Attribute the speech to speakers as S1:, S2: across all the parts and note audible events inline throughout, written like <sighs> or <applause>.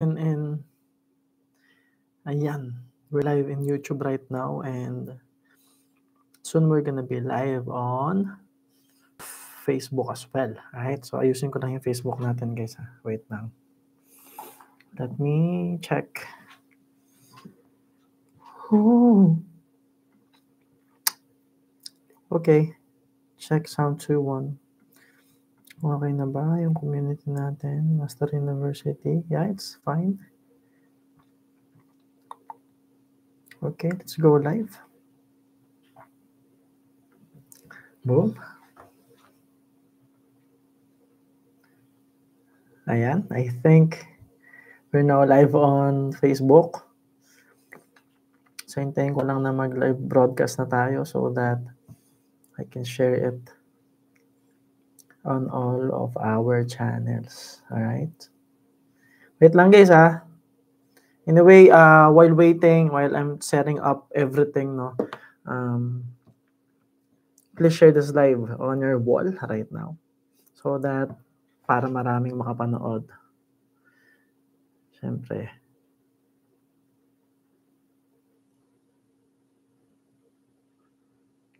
S1: and and ayan we're live in youtube right now and soon we're gonna be live on facebook as well right so ayusin ko lang yung facebook natin guys ha? wait lang let me check Ooh. okay check sound 2 1 okay na ba yung community natin? Master University? Yeah, it's fine. Okay, let's go live. Boom. Ayan, I think we're now live on Facebook. So, hintayin ko lang na mag-live broadcast na tayo so that I can share it on all of our channels. Alright? Wait lang guys ha. Ah. In a way, uh, while waiting, while I'm setting up everything, no, um, please share this live on your wall right now so that para maraming makapanood. Siyempre.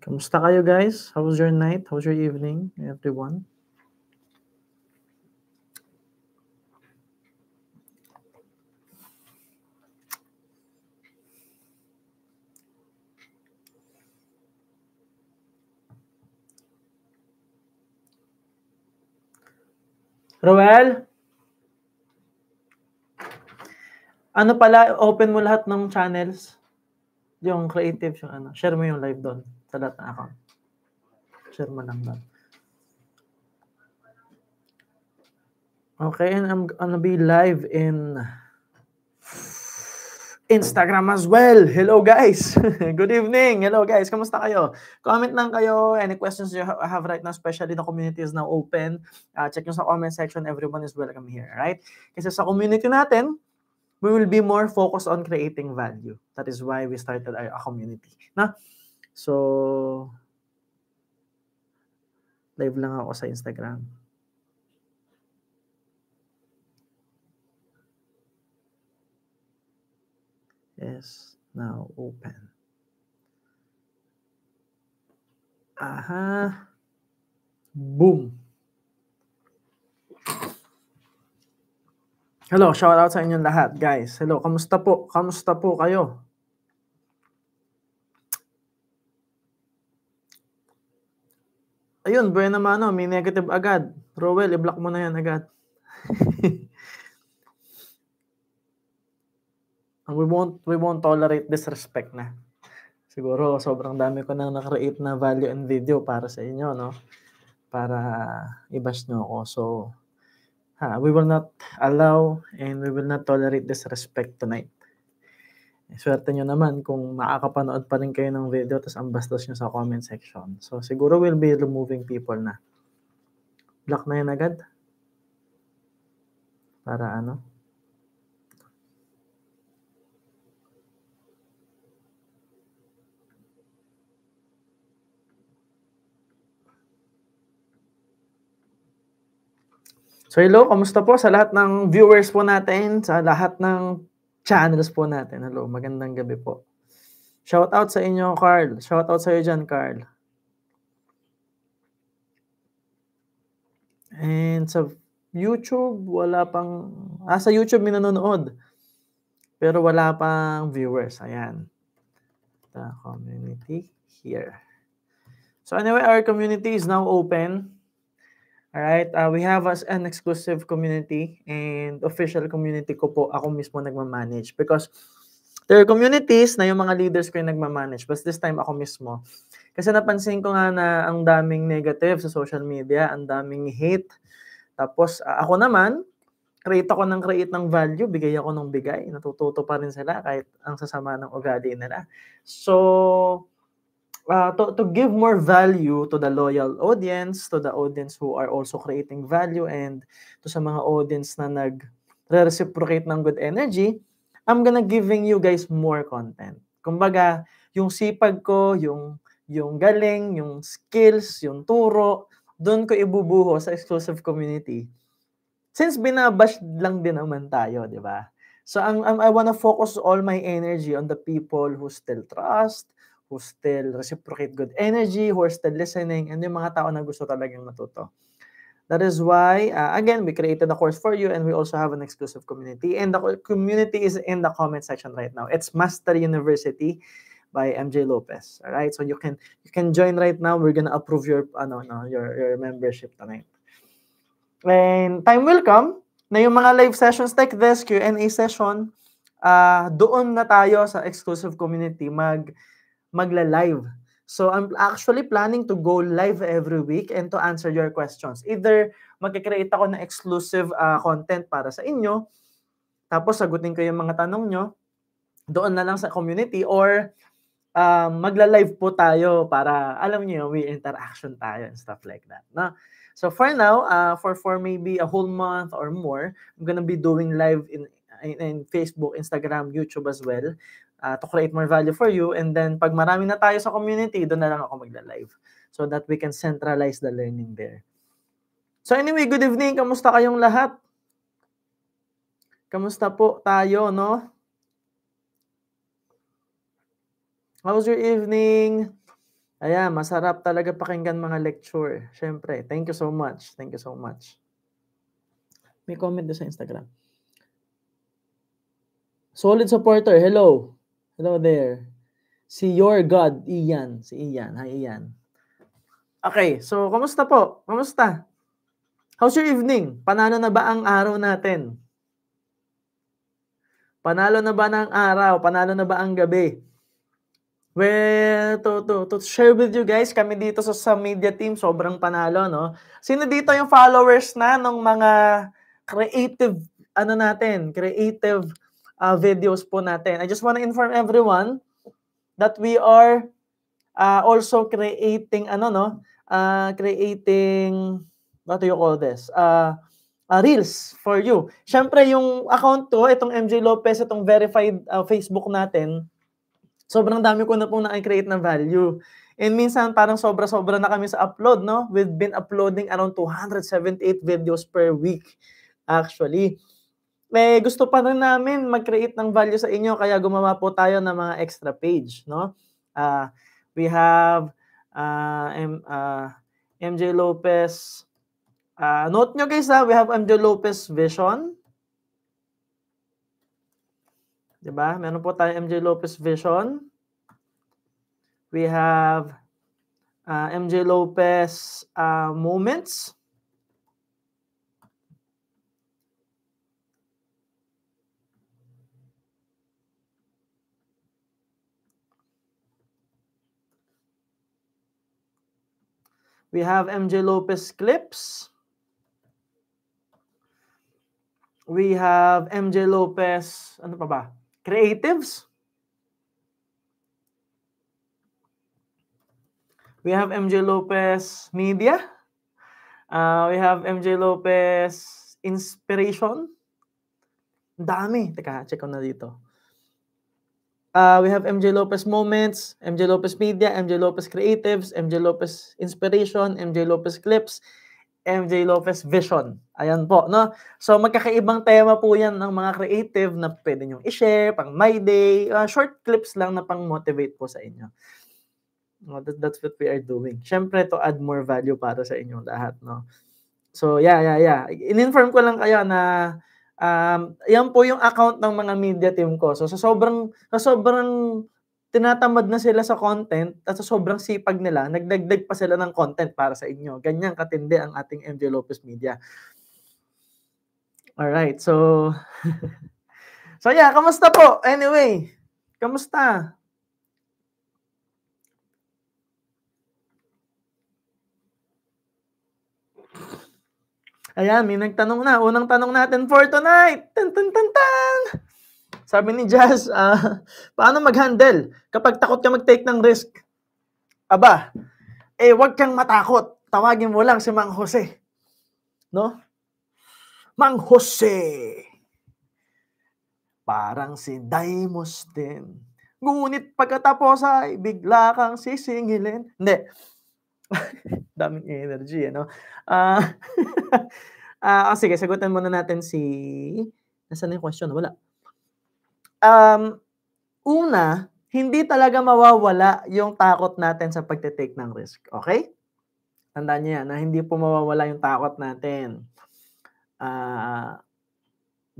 S1: Kamusta kayo guys? How was your night? How was your evening, everyone? Roel? Ano pala, open mo lahat ng channels? Yung creative, yung ano. Share mo yung live doon sa lahat ng account. Share mo lang doon. Okay, and I'm gonna be live in Instagram as well. Hello guys. <laughs> Good evening. Hello guys. Kamusta kayo? Comment lang kayo. Any questions you have right now, especially the community is now open. Uh, check nyo sa comment section. Everyone is welcome here, right? Kasi sa community natin, we will be more focused on creating value. That is why we started our, a community. Na? So, live lang ako sa Instagram. is now open. Aha. Boom. Hello, shout out sa inyong lahat, guys. Hello, kamusta po? Kamusta po kayo? Ayun, buwan naman, no? may negative agad. Rowell, i-block mo na yan agad. <laughs> And ah, we won't we won't tolerate disrespect na. Siguro sobrang dami ko nang nakreate na value and video para sa inyo, no? Para ibas bash nyo ako. So, ha, we will not allow and we will not tolerate disrespect tonight. Swerte nyo naman kung makakapanood pa rin kayo ng video tapos ang bastos nyo sa comment section. So, siguro we'll be removing people na. Block na yan agad. Para ano? So hello, kamusta po sa lahat ng viewers po natin, sa lahat ng channels po natin. Hello, magandang gabi po. Shout out sa inyo, Carl. Shout out sa iyo dyan, Carl. And sa YouTube, wala pang... Ah, sa YouTube may nanonood. Pero wala pang viewers. Ayan. The community here. So anyway, our community is now open. All right, uh, we have as an exclusive community and official community ko po ako mismo nagma-manage because there are communities na yung mga leaders ko yung nagma-manage but this time ako mismo. Kasi napansin ko nga na ang daming negative sa social media, ang daming hate. Tapos uh, ako naman, create ako ng create ng value, bigay ako ng bigay. Natututo pa rin sila kahit ang sasama ng ugali nila. So, uh, to, to give more value to the loyal audience, to the audience who are also creating value, and to sa mga audience na nag-reciprocate ng good energy, I'm gonna giving you guys more content. Kumbaga, yung sipag ko, yung, yung galing, yung skills, yung turo, doon ko ibubuho sa exclusive community. Since binabash lang din naman tayo, di ba? So, ang, um, I wanna focus all my energy on the people who still trust, who still reciprocate good energy, who are still listening, and yung mga tao na gusto talagang matuto. That is why, uh, again, we created a course for you and we also have an exclusive community. And the community is in the comment section right now. It's Master University by MJ Lopez. All right, so you can you can join right now. We're gonna approve your ano no your your membership tonight. And time will come na yung mga live sessions like this, Q&A session, uh, doon na tayo sa exclusive community mag magla-live. So I'm actually planning to go live every week and to answer your questions. Either magkikreate ako ng exclusive uh, content para sa inyo, tapos sagutin ko yung mga tanong nyo doon na lang sa community or uh, magla-live po tayo para alam niyo we interaction tayo and stuff like that. No? So for now, uh, for for maybe a whole month or more, I'm gonna be doing live in in, in Facebook, Instagram, YouTube as well uh, to create more value for you. And then pag marami na tayo sa community, doon na lang ako magla-live so that we can centralize the learning there. So anyway, good evening. Kamusta kayong lahat? Kamusta po tayo, no? How was your evening? Ayan, masarap talaga pakinggan mga lecture. Siyempre, thank you so much. Thank you so much. May comment doon sa Instagram. Solid supporter, hello. Hello there. Si your God, Ian. Si Ian. Hi, Ian. Okay, so kamusta po? Kamusta? How's your evening? Panalo na ba ang araw natin? Panalo na ba ng araw? Panalo na ba ang gabi? Well, to, to, to share with you guys, kami dito sa, sa media team, sobrang panalo, no? Sino dito yung followers na ng mga creative, ano natin, creative uh, videos po natin. I just want to inform everyone that we are uh, also creating ano no, uh, creating what do you call this? Uh, uh, reels for you. Syempre yung account to, itong MJ Lopez, itong verified uh, Facebook natin, sobrang dami ko na po na-create na value. And minsan parang sobra-sobra na kami sa upload, no? We've been uploading around 278 videos per week actually eh, gusto pa rin namin mag-create ng value sa inyo kaya gumawa po tayo ng mga extra page, no? Uh, we have uh, M, uh, ah, MJ Lopez. Uh, note nyo guys ha, we have MJ Lopez Vision. Diba? Meron po tayo MJ Lopez Vision. We have uh, MJ Lopez uh, Moments. We have MJ Lopez clips. We have MJ Lopez, ano pa ba? Creatives. We have MJ Lopez Media. Uh, we have MJ Lopez Inspiration. Dami. Teka, check ko na dito. Uh, we have MJ Lopez Moments, MJ Lopez Media, MJ Lopez Creatives, MJ Lopez Inspiration, MJ Lopez Clips, MJ Lopez Vision. Ayan po, no? So, magkakaibang tema po yan ng mga creative na pwede nyo i-share, pang my day, uh, short clips lang na pang-motivate po sa inyo. No, that, that's what we are doing. Siyempre, to add more value para sa inyong lahat, no? So, yeah, yeah, yeah. In-inform ko lang kayo na Um, yan po yung account ng mga media team ko. So, sa sobrang, sa sobrang tinatamad na sila sa content at sa sobrang sipag nila, nagdagdag pa sila ng content para sa inyo. Ganyan katindi ang ating MJ Lopez Media. Alright, so... <laughs> so yeah, kamusta po? Anyway, kamusta? Ayan, may nagtanong na. Unang tanong natin for tonight. Tan, tan, tan, tan. Sabi ni Jazz, uh, <laughs> paano mag-handle kapag takot ka mag-take ng risk? Aba, eh wag kang matakot. Tawagin mo lang si Mang Jose. No? Mang Jose. Parang si Dimos din. Ngunit pagkatapos ay bigla kang sisingilin. Hindi. <laughs> daming energy, ano? Ah, uh, <laughs> oh, sige, sagutan muna natin si... Nasaan yung question? Wala. Um, una, hindi talaga mawawala yung takot natin sa pagte-take ng risk. Okay? Tandaan niyo na hindi po mawawala yung takot natin. Uh,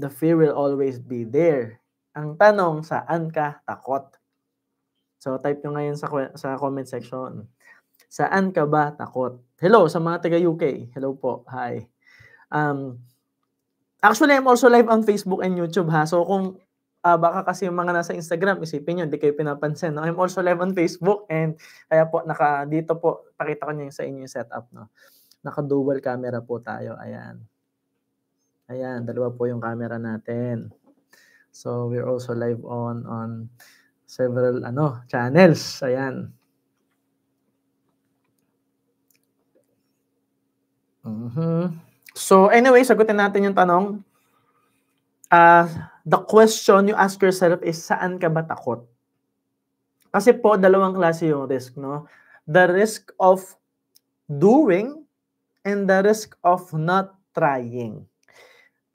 S1: the fear will always be there. Ang tanong, saan ka takot? So, type nyo ngayon sa, sa comment section. Saan ka ba takot? Hello sa mga taga UK. Hello po. Hi. Um, actually, I'm also live on Facebook and YouTube ha. So kung uh, baka kasi yung mga nasa Instagram, isipin nyo, hindi kayo pinapansin. No? I'm also live on Facebook and kaya po, naka, dito po, pakita ko nyo sa inyo yung setup. No? Naka-dual camera po tayo. Ayan. Ayan, dalawa po yung camera natin. So, we're also live on on several ano channels. Ayan. Mm-hmm. So anyway, sagutin natin yung tanong. Uh, the question you ask yourself is, saan ka ba takot? Kasi po, dalawang klase yung risk, no? The risk of doing and the risk of not trying.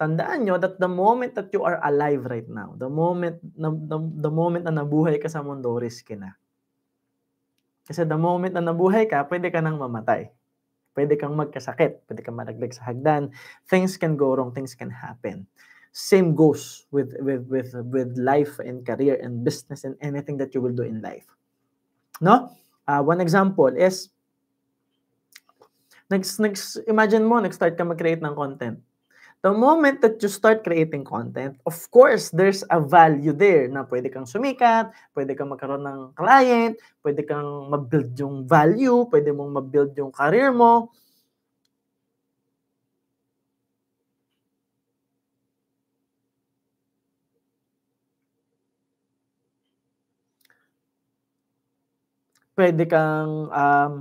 S1: Tandaan nyo that the moment that you are alive right now, the moment na, the, the moment na nabuhay ka sa mundo, risky na. Kasi the moment na nabuhay ka, pwede ka nang mamatay. Pwede kang magkasakit, pwede kang malaglag sa hagdan. Things can go wrong, things can happen. Same goes with with with with life and career and business and anything that you will do in life. No? Uh, one example is next next imagine mo nag-start ka mag-create ng content The moment that you start creating content, of course, there's a value there na pwede kang sumikat, pwede kang magkaroon ng client, pwede kang mabuild yung value, pwede mong mabuild yung career mo. Pwede kang um,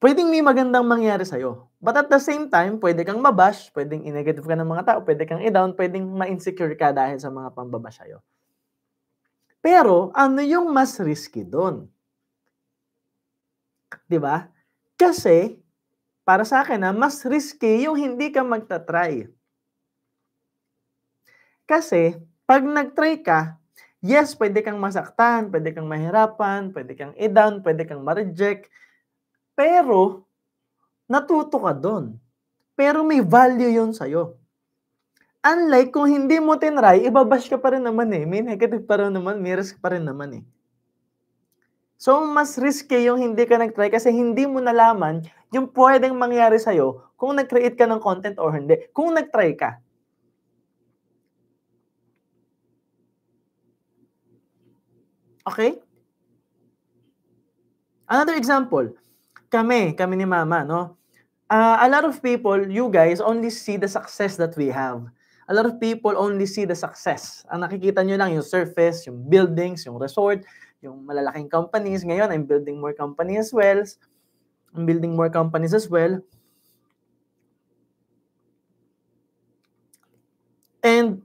S1: pwedeng may magandang mangyari sa'yo. But at the same time, pwede kang mabash, pwedeng i-negative ka ng mga tao, pwede kang i-down, pwedeng ma-insecure ka dahil sa mga pambabash sa'yo. Pero, ano yung mas risky doon? Di ba? Kasi, para sa akin, ha, ah, mas risky yung hindi ka magta-try. Kasi, pag nag-try ka, yes, pwede kang masaktan, pwede kang mahirapan, pwede kang i-down, pwede kang ma-reject, pero, natuto ka doon. Pero may value yun sa'yo. Unlike kung hindi mo tinry, ibabash ka pa rin naman eh. May negative pa rin naman, may risk pa rin naman eh. So, mas risky yung hindi ka nag-try kasi hindi mo nalaman yung pwedeng mangyari sa'yo kung nag-create ka ng content or hindi. Kung nag-try ka. Okay? Another example, kami, kami ni Mama, no? Uh, a lot of people, you guys, only see the success that we have. A lot of people only see the success. Ang nakikita nyo lang yung surface, yung buildings, yung resort, yung malalaking companies. Ngayon, I'm building more companies as well. I'm building more companies as well. And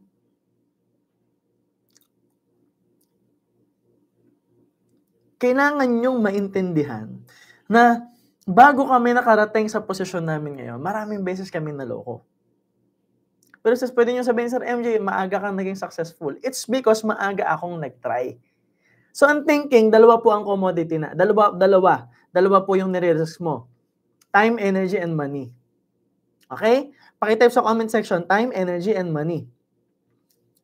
S1: kailangan nyong maintindihan na bago kami nakarating sa posisyon namin ngayon, maraming beses kami naloko. Pero sis, pwede nyo sabihin, Sir MJ, maaga kang naging successful. It's because maaga akong nag-try. So, ang thinking, dalawa po ang commodity na. Dalawa, dalawa. Dalawa po yung nire-risk mo. Time, energy, and money. Okay? Pakitype sa comment section, time, energy, and money.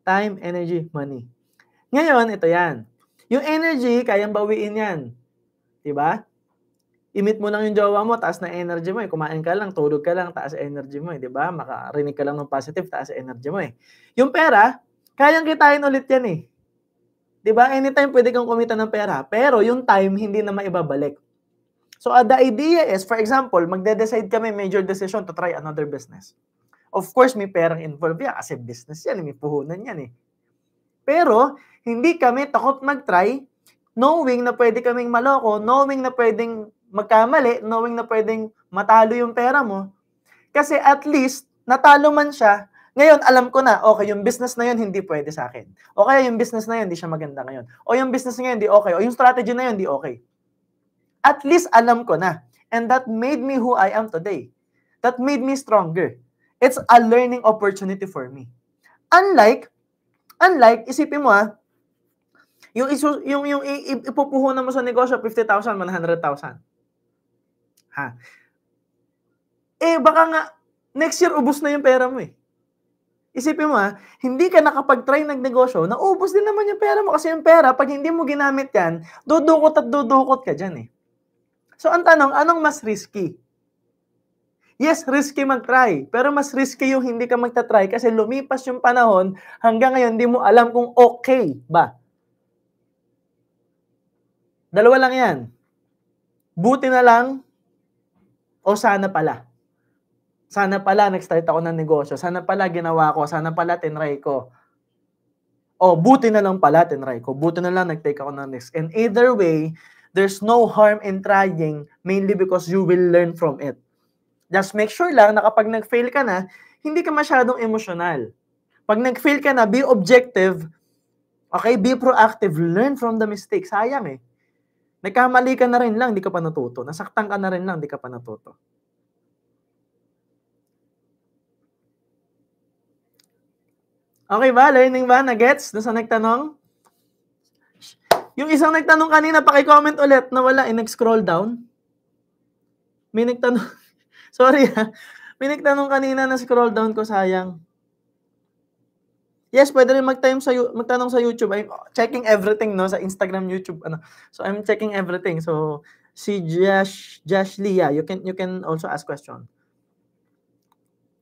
S1: Time, energy, money. Ngayon, ito yan. Yung energy, kayang bawiin yan. Diba? imit mo lang yung jowa mo, taas na energy mo eh. Kumain ka lang, tulog ka lang, taas energy mo eh. Di ba? Makarinig ka lang ng positive, taas energy mo eh. Yung pera, kayang kitain ulit yan eh. Di ba? Anytime pwede kang kumita ng pera. Pero yung time, hindi na maibabalik. So uh, the idea is, for example, magde-decide kami major decision to try another business. Of course, may perang involved yan kasi business yan, may puhunan yan eh. Pero, hindi kami takot mag-try knowing na pwede kaming maloko, knowing na pwedeng magkamali, knowing na pwedeng matalo yung pera mo. Kasi at least, natalo man siya, ngayon, alam ko na, okay, yung business na yun, hindi pwede sa akin. O kaya yung business na yun, hindi siya maganda ngayon. O yung business na yun, hindi okay. O yung strategy na yun, hindi okay. At least, alam ko na. And that made me who I am today. That made me stronger. It's a learning opportunity for me. Unlike, unlike, isipin mo ah, yung, isu, yung, yung ipupuhunan mo sa negosyo, 50,000, 100,000. Ha? Eh, baka nga, next year, ubos na yung pera mo eh. Isipin mo ha, hindi ka nakapag-try ng negosyo, naubos din naman yung pera mo kasi yung pera, pag hindi mo ginamit yan, dudukot at dudukot ka dyan eh. So ang tanong, anong mas risky? Yes, risky mag-try, pero mas risky yung hindi ka magta-try kasi lumipas yung panahon, hanggang ngayon hindi mo alam kung okay ba. Dalawa lang yan. Buti na lang, o sana pala. Sana pala nag-start ako ng negosyo. Sana pala ginawa ko. Sana pala tinry ko. O buti na lang pala tinry ko. Buti na lang nag-take ako ng risk. And either way, there's no harm in trying mainly because you will learn from it. Just make sure lang na kapag nag-fail ka na, hindi ka masyadong emosyonal. Pag nag-fail ka na, be objective. Okay? Be proactive. Learn from the mistake. Sayang eh. Nagkamali ka na rin lang, hindi ka pa natuto. Nasaktan ka na rin lang, hindi ka pa natuto. Okay ba? Learning ba? Nagets? Nasa nagtanong? Yung isang nagtanong kanina, paki-comment ulit na wala, in-scroll down. May nagtanong. <laughs> Sorry ha. Ah. May nagtanong kanina na scroll down ko, sayang. Yes, pwede rin mag-time sa, magtanong sa YouTube. I'm checking everything, no? Sa Instagram, YouTube, ano. So, I'm checking everything. So, si Josh, Josh Lee, you can, you can also ask question.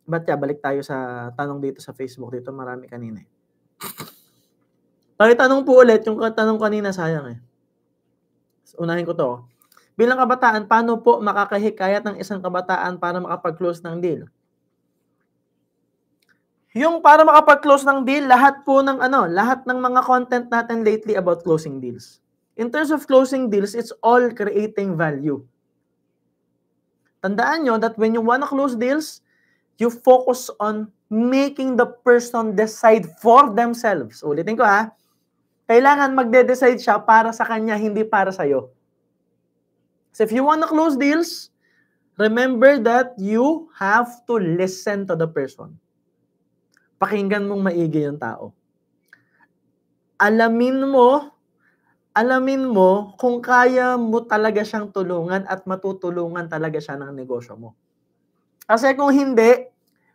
S1: But yeah, balik tayo sa tanong dito sa Facebook. Dito marami kanina eh. tanong po ulit yung tanong kanina, sayang eh. Unahin ko to. Bilang kabataan, paano po makakahikayat ng isang kabataan para makapag-close ng deal? Yung para makapag-close ng deal, lahat po ng ano, lahat ng mga content natin lately about closing deals. In terms of closing deals, it's all creating value. Tandaan nyo that when you wanna close deals, you focus on making the person decide for themselves. Ulitin ko ha. Kailangan magde-decide siya para sa kanya, hindi para sa'yo. So if you wanna close deals, remember that you have to listen to the person pakinggan mong maigi yung tao. Alamin mo, alamin mo kung kaya mo talaga siyang tulungan at matutulungan talaga siya ng negosyo mo. Kasi kung hindi,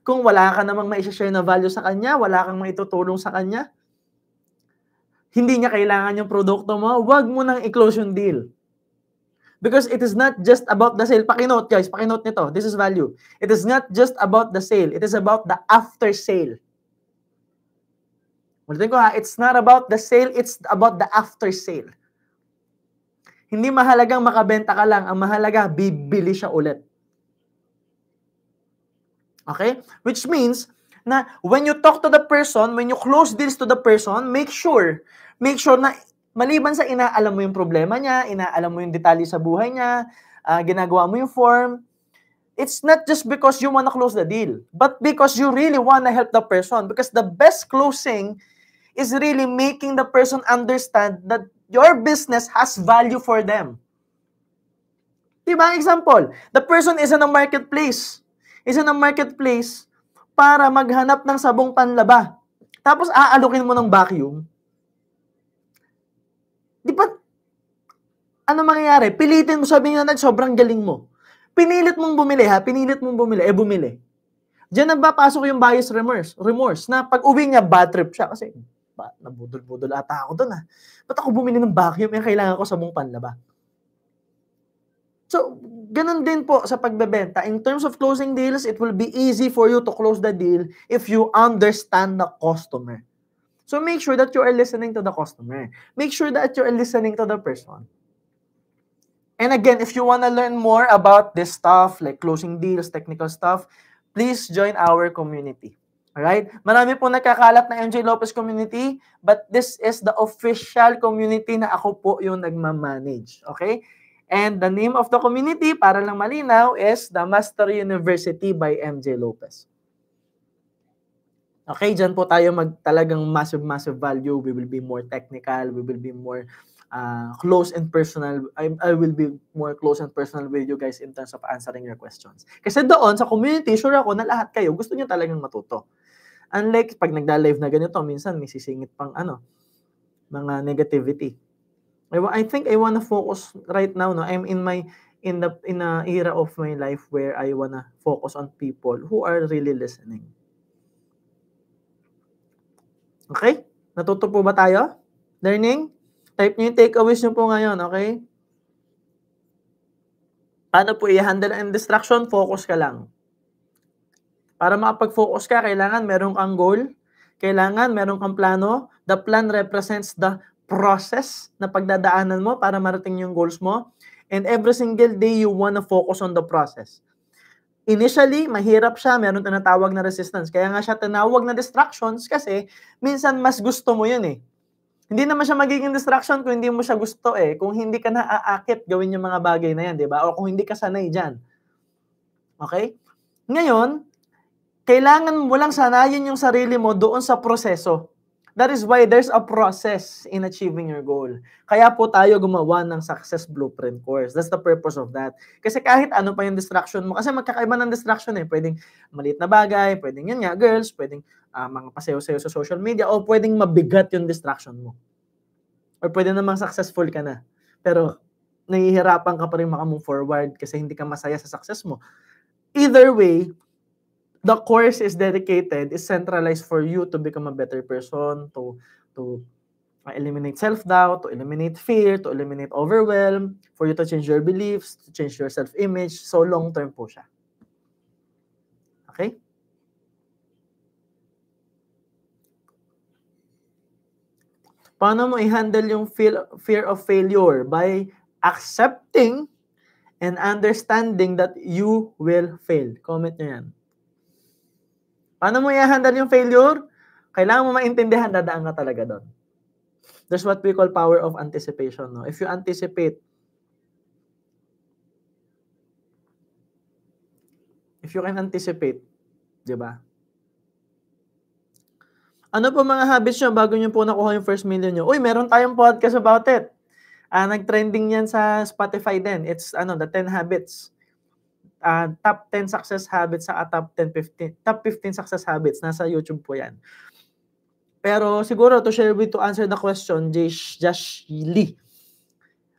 S1: kung wala ka namang maisashare na value sa kanya, wala kang maitutulong sa kanya, hindi niya kailangan yung produkto mo, wag mo nang i-close yung deal. Because it is not just about the sale. Pakinote guys, pakinote nito. This is value. It is not just about the sale. It is about the after sale. Ulitin ko ha, it's not about the sale, it's about the after sale. Hindi mahalagang makabenta ka lang. Ang mahalaga, bibili siya ulit. Okay? Which means, na when you talk to the person, when you close deals to the person, make sure, make sure na maliban sa inaalam mo yung problema niya, inaalam mo yung detalye sa buhay niya, uh, ginagawa mo yung form, it's not just because you wanna close the deal, but because you really wanna help the person. Because the best closing is really making the person understand that your business has value for them. Diba? Example, the person is in a marketplace. Is in a marketplace para maghanap ng sabong panlaba. Tapos aalukin mo ng vacuum. Di ba? Ano mangyayari? Pilitin mo, sabihin na sobrang galing mo. Pinilit mong bumili ha, pinilit mong bumili, eh bumili. Diyan nagpapasok yung bias remorse, remorse na pag uwi niya, bad trip siya kasi pa, nabudol-budol ata ako doon ah. Ba't ako bumili ng vacuum? Eh, kailangan ko sabong panlaba. So, ganun din po sa pagbebenta. In terms of closing deals, it will be easy for you to close the deal if you understand the customer. So make sure that you are listening to the customer. Make sure that you are listening to the person. And again, if you want to learn more about this stuff, like closing deals, technical stuff, please join our community. Alright? Marami po nagkakalat na MJ Lopez community, but this is the official community na ako po yung nagmamanage. Okay? And the name of the community, para lang malinaw, is The Master University by MJ Lopez. Okay, dyan po tayo mag talagang massive, massive value. We will be more technical. We will be more uh, close and personal. I, I will be more close and personal with you guys in terms of answering your questions. Kasi doon, sa community, sure ako na lahat kayo, gusto nyo talagang matuto. Unlike pag nagda-live na ganito, minsan may sisingit pang ano, mga negativity. I think I wanna focus right now, no? I'm in my in the in a era of my life where I wanna focus on people who are really listening. Okay? Natuto po ba tayo? Learning? Type nyo yung takeaways nyo po ngayon, okay? Paano po i-handle ang distraction? Focus ka lang. Para makapag-focus ka, kailangan meron kang goal, kailangan meron kang plano. The plan represents the process na pagdadaanan mo para marating yung goals mo. And every single day, you want to focus on the process. Initially, mahirap siya, meron tinatawag na resistance. Kaya nga siya tinawag na distractions kasi minsan mas gusto mo yun eh. Hindi naman siya magiging distraction kung hindi mo siya gusto eh. Kung hindi ka naaakit gawin yung mga bagay na yan, di ba? O kung hindi ka sanay dyan. Okay? Ngayon, kailangan mo lang sanayin yung sarili mo doon sa proseso. That is why there's a process in achieving your goal. Kaya po tayo gumawa ng Success Blueprint course. That's the purpose of that. Kasi kahit ano pa yung distraction mo, kasi magkakaiba ng distraction eh. Pwedeng maliit na bagay, pwedeng yun nga, girls, pwedeng uh, mga pasayo-sayo sa social media, o pwedeng mabigat yung distraction mo. Or pwede namang successful ka na. Pero nahihirapan ka pa rin makamove forward kasi hindi ka masaya sa success mo. Either way, the course is dedicated, is centralized for you to become a better person, to to eliminate self-doubt, to eliminate fear, to eliminate overwhelm, for you to change your beliefs, to change your self-image. So long-term po siya. Okay? Paano mo i-handle yung fear of failure? By accepting and understanding that you will fail. Comment nyo yan. Paano mo i-handle yung failure? Kailangan mo maintindihan, dadaan ka talaga doon. There's what we call power of anticipation. No? If you anticipate, if you can anticipate, di ba? Ano po mga habits nyo bago nyo po nakuha yung first million nyo? Uy, meron tayong podcast about it. Ah, nag-trending yan sa Spotify din. It's ano, the 10 habits uh, top 10 success habits sa ah, top 10 15 top 15 success habits nasa YouTube po 'yan. Pero siguro to share with to answer the question, Josh, Josh Lee.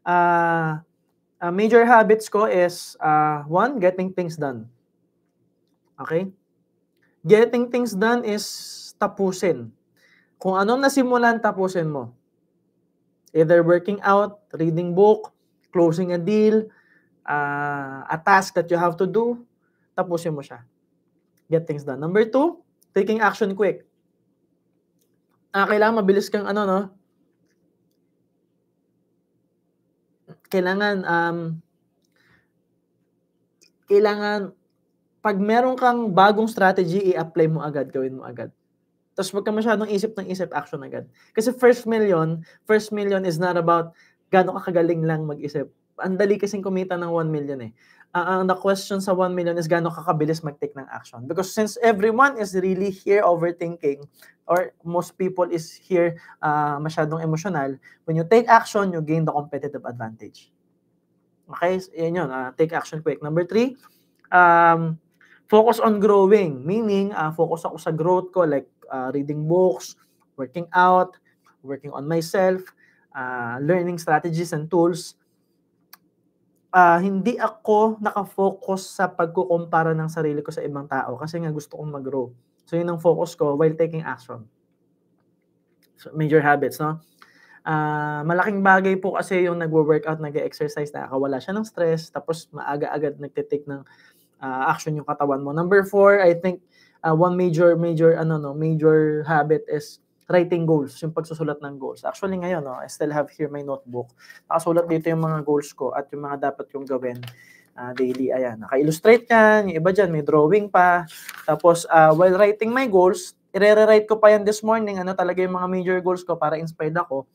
S1: Uh, uh, major habits ko is uh, one, getting things done. Okay? Getting things done is tapusin. Kung anong nasimulan, tapusin mo. Either working out, reading book, closing a deal, uh, a task that you have to do, tapusin mo siya. Get things done. Number two, taking action quick. Ah, kailangan mabilis kang ano, no? Kailangan, um, kailangan, pag meron kang bagong strategy, i-apply mo agad, gawin mo agad. Tapos wag ka masyadong isip ng isip, action agad. Kasi first million, first million is not about gano'ng kakagaling lang mag-isip ang dali kasing kumita ng 1 million eh. Uh, ang the question sa 1 million is gano'ng kakabilis mag-take ng action. Because since everyone is really here overthinking or most people is here uh, masyadong emotional, when you take action, you gain the competitive advantage. Okay? Yan yun. Uh, take action quick. Number three, um, focus on growing. Meaning, uh, focus ako sa growth ko like uh, reading books, working out, working on myself, uh, learning strategies and tools uh, hindi ako nakafocus sa pagkukumpara ng sarili ko sa ibang tao kasi nga gusto kong mag-grow. So yun ang focus ko while taking action. So, major habits, no? Uh, malaking bagay po kasi yung nagwo-workout, nag-exercise, nakakawala siya ng stress, tapos maaga-agad nagtitake ng uh, action yung katawan mo. Number four, I think uh, one major major ano no, major habit is writing goals, yung pagsusulat ng goals. Actually ngayon, no, oh, I still have here my notebook. Nakasulat dito yung mga goals ko at yung mga dapat yung gawin uh, daily. Ayan, naka-illustrate yan. Yung iba dyan, may drawing pa. Tapos, uh, while writing my goals, i-rewrite ko pa yan this morning. Ano talaga yung mga major goals ko para inspired ako.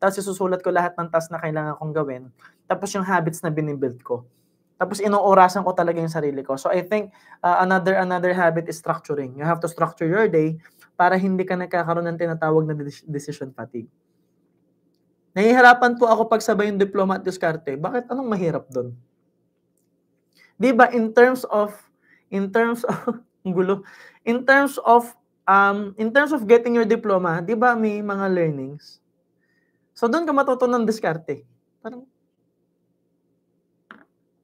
S1: Tapos, isusulat ko lahat ng tasks na kailangan kong gawin. Tapos, yung habits na binibuild ko. Tapos inoorasan ko talaga yung sarili ko. So I think uh, another another habit is structuring. You have to structure your day para hindi ka nagkakaroon ng tinatawag na decision fatigue. Nahihirapan po ako pagsabay yung diploma at diskarte. Bakit anong mahirap doon? 'Di ba in terms of in terms <laughs> of gulo, in terms of um in terms of getting your diploma, 'di ba may mga learnings? So doon ka matutunan ng diskarte. Parang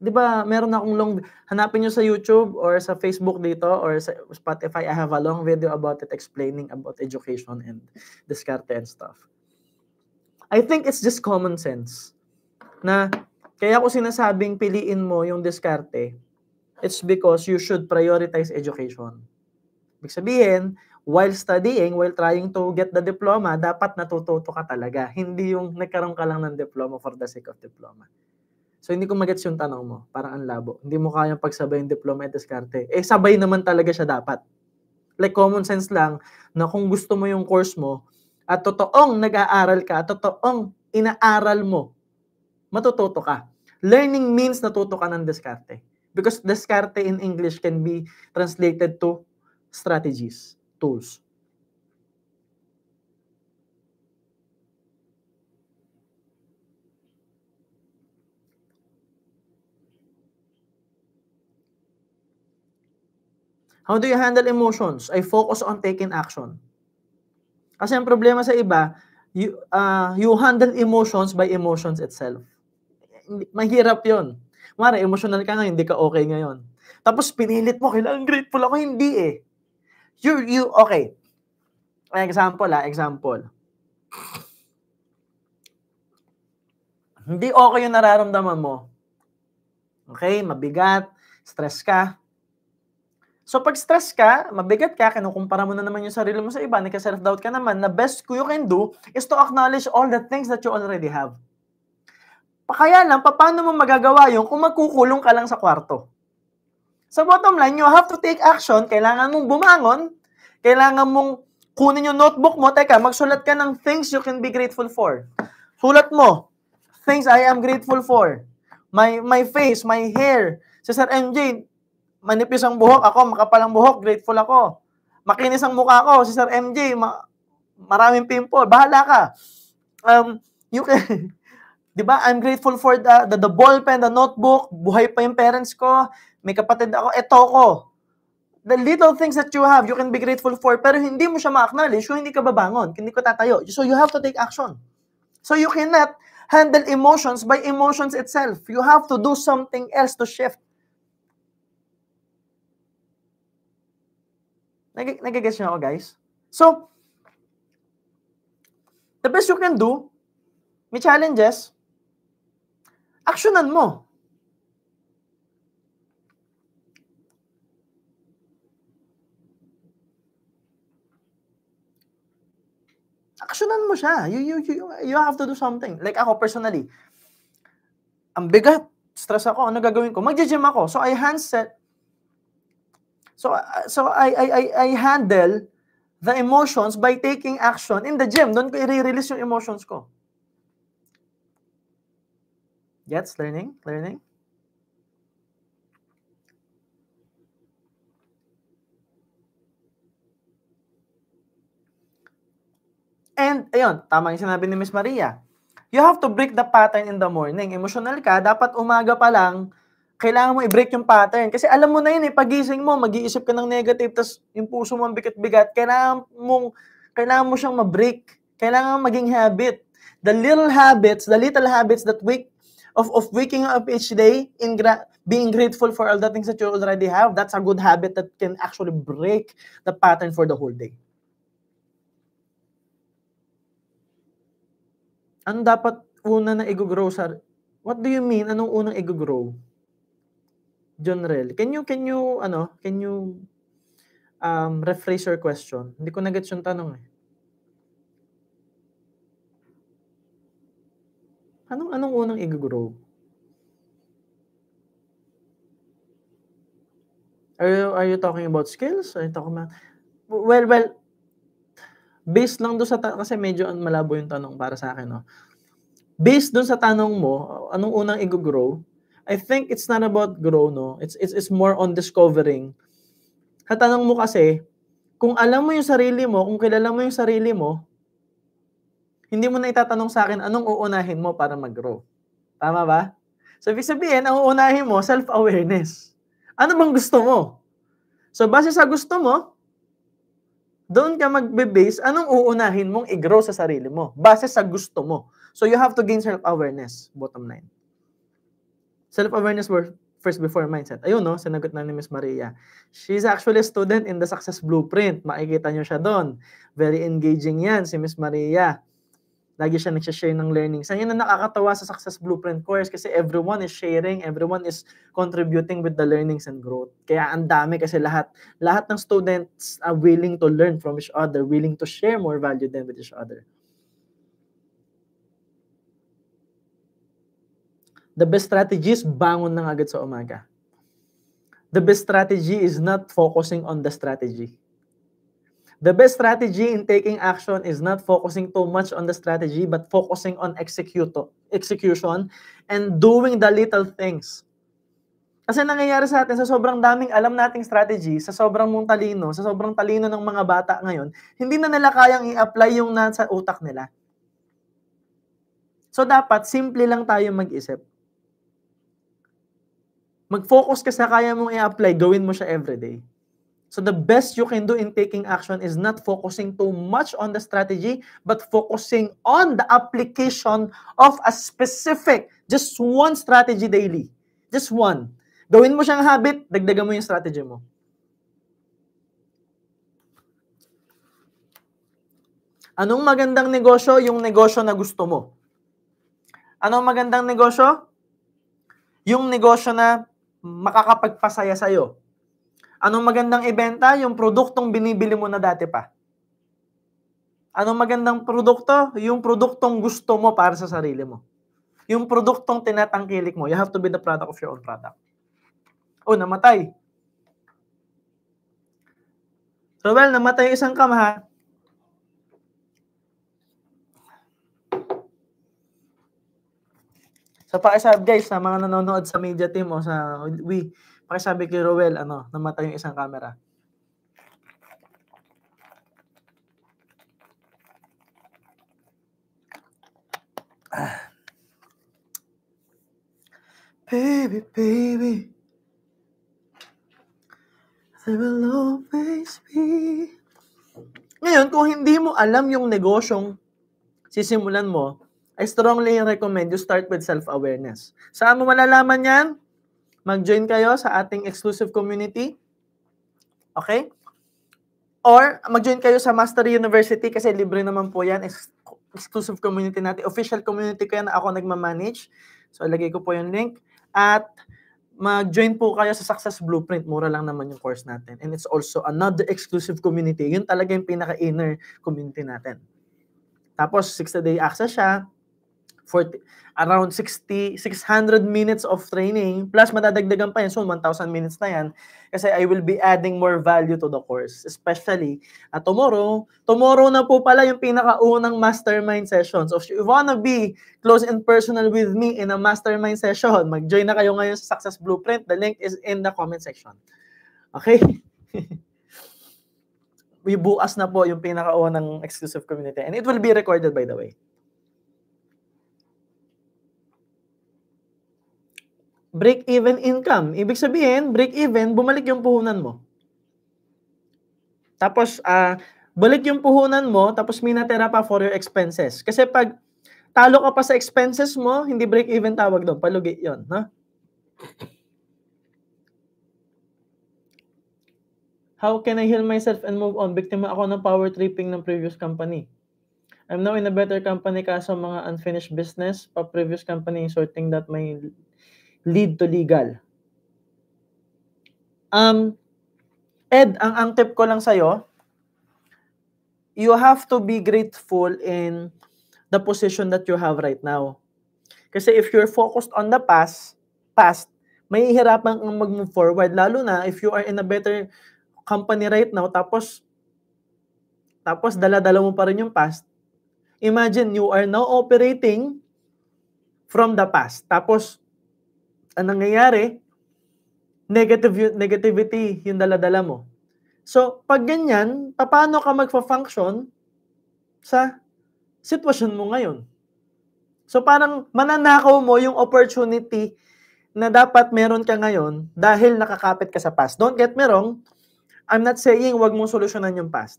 S1: 'di ba, meron akong long hanapin niyo sa YouTube or sa Facebook dito or sa Spotify, I have a long video about it explaining about education and diskarte and stuff. I think it's just common sense na kaya ko sinasabing piliin mo yung diskarte. It's because you should prioritize education. Ibig sabihin, while studying, while trying to get the diploma, dapat natututo ka talaga. Hindi yung nagkaroon ka lang ng diploma for the sake of diploma. So hindi ko magets yung tanong mo. Parang ang labo. Hindi mo kaya pagsabay yung diploma at diskarte. Eh sabay naman talaga siya dapat. Like common sense lang na kung gusto mo yung course mo at totoong nag-aaral ka, at totoong inaaral mo, matututo ka. Learning means natuto ka ng diskarte. Because diskarte in English can be translated to strategies, tools. How do you handle emotions? I focus on taking action. Kasi ang problema sa iba, you, uh, you handle emotions by emotions itself. Mahirap yon. Mara, emotional ka ngayon, hindi ka okay ngayon. Tapos pinilit mo, kailangan grateful ako, hindi eh. You, you, okay. Example ah, example. Hindi okay yung nararamdaman mo. Okay, mabigat, stress ka, So pag stress ka, mabigat ka, kinukumpara mo na naman yung sarili mo sa iba, nagka-self-doubt ka naman, na best you can do is to acknowledge all the things that you already have. Kaya lang, paano mo magagawa yun kung magkukulong ka lang sa kwarto? Sa bottom line, you have to take action. Kailangan mong bumangon. Kailangan mong kunin yung notebook mo. Teka, magsulat ka ng things you can be grateful for. Sulat mo, things I am grateful for. My my face, my hair. Si Sir MJ, manipis ang buhok, ako makapal ang buhok, grateful ako. Makinis ang mukha ko, si Sir MJ, ma- maraming pimple, bahala ka. Um, you can, <laughs> di ba, I'm grateful for the, the, the ball pen, the notebook, buhay pa yung parents ko, may kapatid ako, eto ko. The little things that you have, you can be grateful for, pero hindi mo siya ma-acknowledge kung hindi ka babangon, hindi ko tatayo. So you have to take action. So you cannot handle emotions by emotions itself. You have to do something else to shift. Nag- nagagets nyo ako, guys? So, the best you can do, may challenges, aksyonan mo. aksyonan mo siya. You, you, you, you have to do something. Like ako personally, ang bigat, stress ako, ano gagawin ko? Magja-gym ako. So I handset, So uh, so I I I, I handle the emotions by taking action in the gym. Doon ko i-release yung emotions ko. Gets? Learning? Learning? And, ayun, tama yung sinabi ni Miss Maria. You have to break the pattern in the morning. Emotional ka, dapat umaga pa lang, kailangan mo i-break yung pattern. Kasi alam mo na yun eh, pagising mo, mag-iisip ka ng negative, tapos yung puso mo ang bigat-bigat, kailangan, mong, kailangan mo siyang ma-break. Kailangan maging habit. The little habits, the little habits that wake, of, of waking up each day, in gra- being grateful for all the things that you already have, that's a good habit that can actually break the pattern for the whole day. Ano dapat una na i-grow sa... What do you mean? Anong unang i-grow? John Rel. Can you can you ano, can you um rephrase your question? Hindi ko nagets yung tanong eh. Anong anong unang i-grow? Are you, are you talking about skills? Are you talking about... Well, well, based lang doon sa... Ta- kasi medyo malabo yung tanong para sa akin, no? Based doon sa tanong mo, anong unang i-grow, I think it's not about grow, no? It's, it's, it's more on discovering. Katanong mo kasi, kung alam mo yung sarili mo, kung kilala mo yung sarili mo, hindi mo na itatanong sa akin, anong uunahin mo para mag-grow? Tama ba? So, ibig sabihin, ang uunahin mo, self-awareness. Ano bang gusto mo? So, base sa gusto mo, doon ka magbe-base, anong uunahin mong i-grow sa sarili mo? Base sa gusto mo. So, you have to gain self-awareness, bottom line. Self-awareness first before mindset. Ayun, no? Sinagot na ni Miss Maria. She's actually a student in the Success Blueprint. Makikita nyo siya doon. Very engaging yan, si Miss Maria. Lagi siya nagsashare ng learning. Sa yun na nakakatawa sa Success Blueprint course kasi everyone is sharing, everyone is contributing with the learnings and growth. Kaya ang dami kasi lahat, lahat ng students are willing to learn from each other, willing to share more value than with each other. The best strategy is bangon na agad sa umaga. The best strategy is not focusing on the strategy. The best strategy in taking action is not focusing too much on the strategy but focusing on execute, execution and doing the little things. Kasi nangyayari sa atin, sa sobrang daming alam nating strategy, sa sobrang mong talino, sa sobrang talino ng mga bata ngayon, hindi na nila kayang i-apply yung nasa utak nila. So dapat, simple lang tayo mag-isip. Mag-focus ka sa kaya mong i-apply, gawin mo siya everyday. So the best you can do in taking action is not focusing too much on the strategy, but focusing on the application of a specific, just one strategy daily. Just one. Gawin mo siyang habit, dagdagan mo yung strategy mo. Anong magandang negosyo? Yung negosyo na gusto mo. Anong magandang negosyo? Yung negosyo na makakapagpasaya sa iyo. Anong magandang ibenta? Yung produktong binibili mo na dati pa. Anong magandang produkto? Yung produktong gusto mo para sa sarili mo. Yung produktong tinatangkilik mo. You have to be the product of your own product. O, namatay. Roel, namatay isang kamahan. So pakisabi guys, sa mga nanonood sa media team o sa we, pakisabi kay Roel, ano, namatay yung isang camera. <sighs> Baby, baby, there will always be. Ngayon, kung hindi mo alam yung negosyong sisimulan mo, I strongly recommend you start with self-awareness. Saan mo malalaman yan? Mag-join kayo sa ating exclusive community. Okay? Or mag-join kayo sa Mastery University kasi libre naman po yan. Ex- exclusive community natin. Official community ko yan na ako nagmamanage. So, ilagay ko po yung link. At mag-join po kayo sa Success Blueprint. Mura lang naman yung course natin. And it's also another exclusive community. Yun talaga yung pinaka-inner community natin. Tapos, 60-day access siya 40, around 60, 600 minutes of training, plus madadagdagan pa yan, so 1,000 minutes na yan, kasi I will be adding more value to the course, especially at ah, tomorrow. Tomorrow na po pala yung pinakaunang mastermind session. So if you wanna be close and personal with me in a mastermind session, mag-join na kayo ngayon sa Success Blueprint. The link is in the comment section. Okay? Ibukas <laughs> na po yung pinakaunang exclusive community. And it will be recorded by the way. break-even income. Ibig sabihin, break-even, bumalik yung puhunan mo. Tapos, uh, balik yung puhunan mo, tapos may minatera pa for your expenses. Kasi pag talo ka pa sa expenses mo, hindi break-even tawag doon. Palugi yun. No? How can I heal myself and move on? Biktima ako ng power tripping ng previous company. I'm now in a better company kaso mga unfinished business pa previous company sorting that may lead to legal. Um, Ed, ang, ang tip ko lang sa'yo, you have to be grateful in the position that you have right now. Kasi if you're focused on the past, past, may hirapan kang mag-move forward. Lalo na if you are in a better company right now, tapos tapos dala-dala mo pa rin yung past. Imagine you are now operating from the past. Tapos ang nangyayari, negative negativity yung daladala mo. So, pag ganyan, paano ka magfa-function sa sitwasyon mo ngayon? So, parang mananakaw mo yung opportunity na dapat meron ka ngayon dahil nakakapit ka sa past. Don't get me wrong, I'm not saying wag mong solusyonan yung past.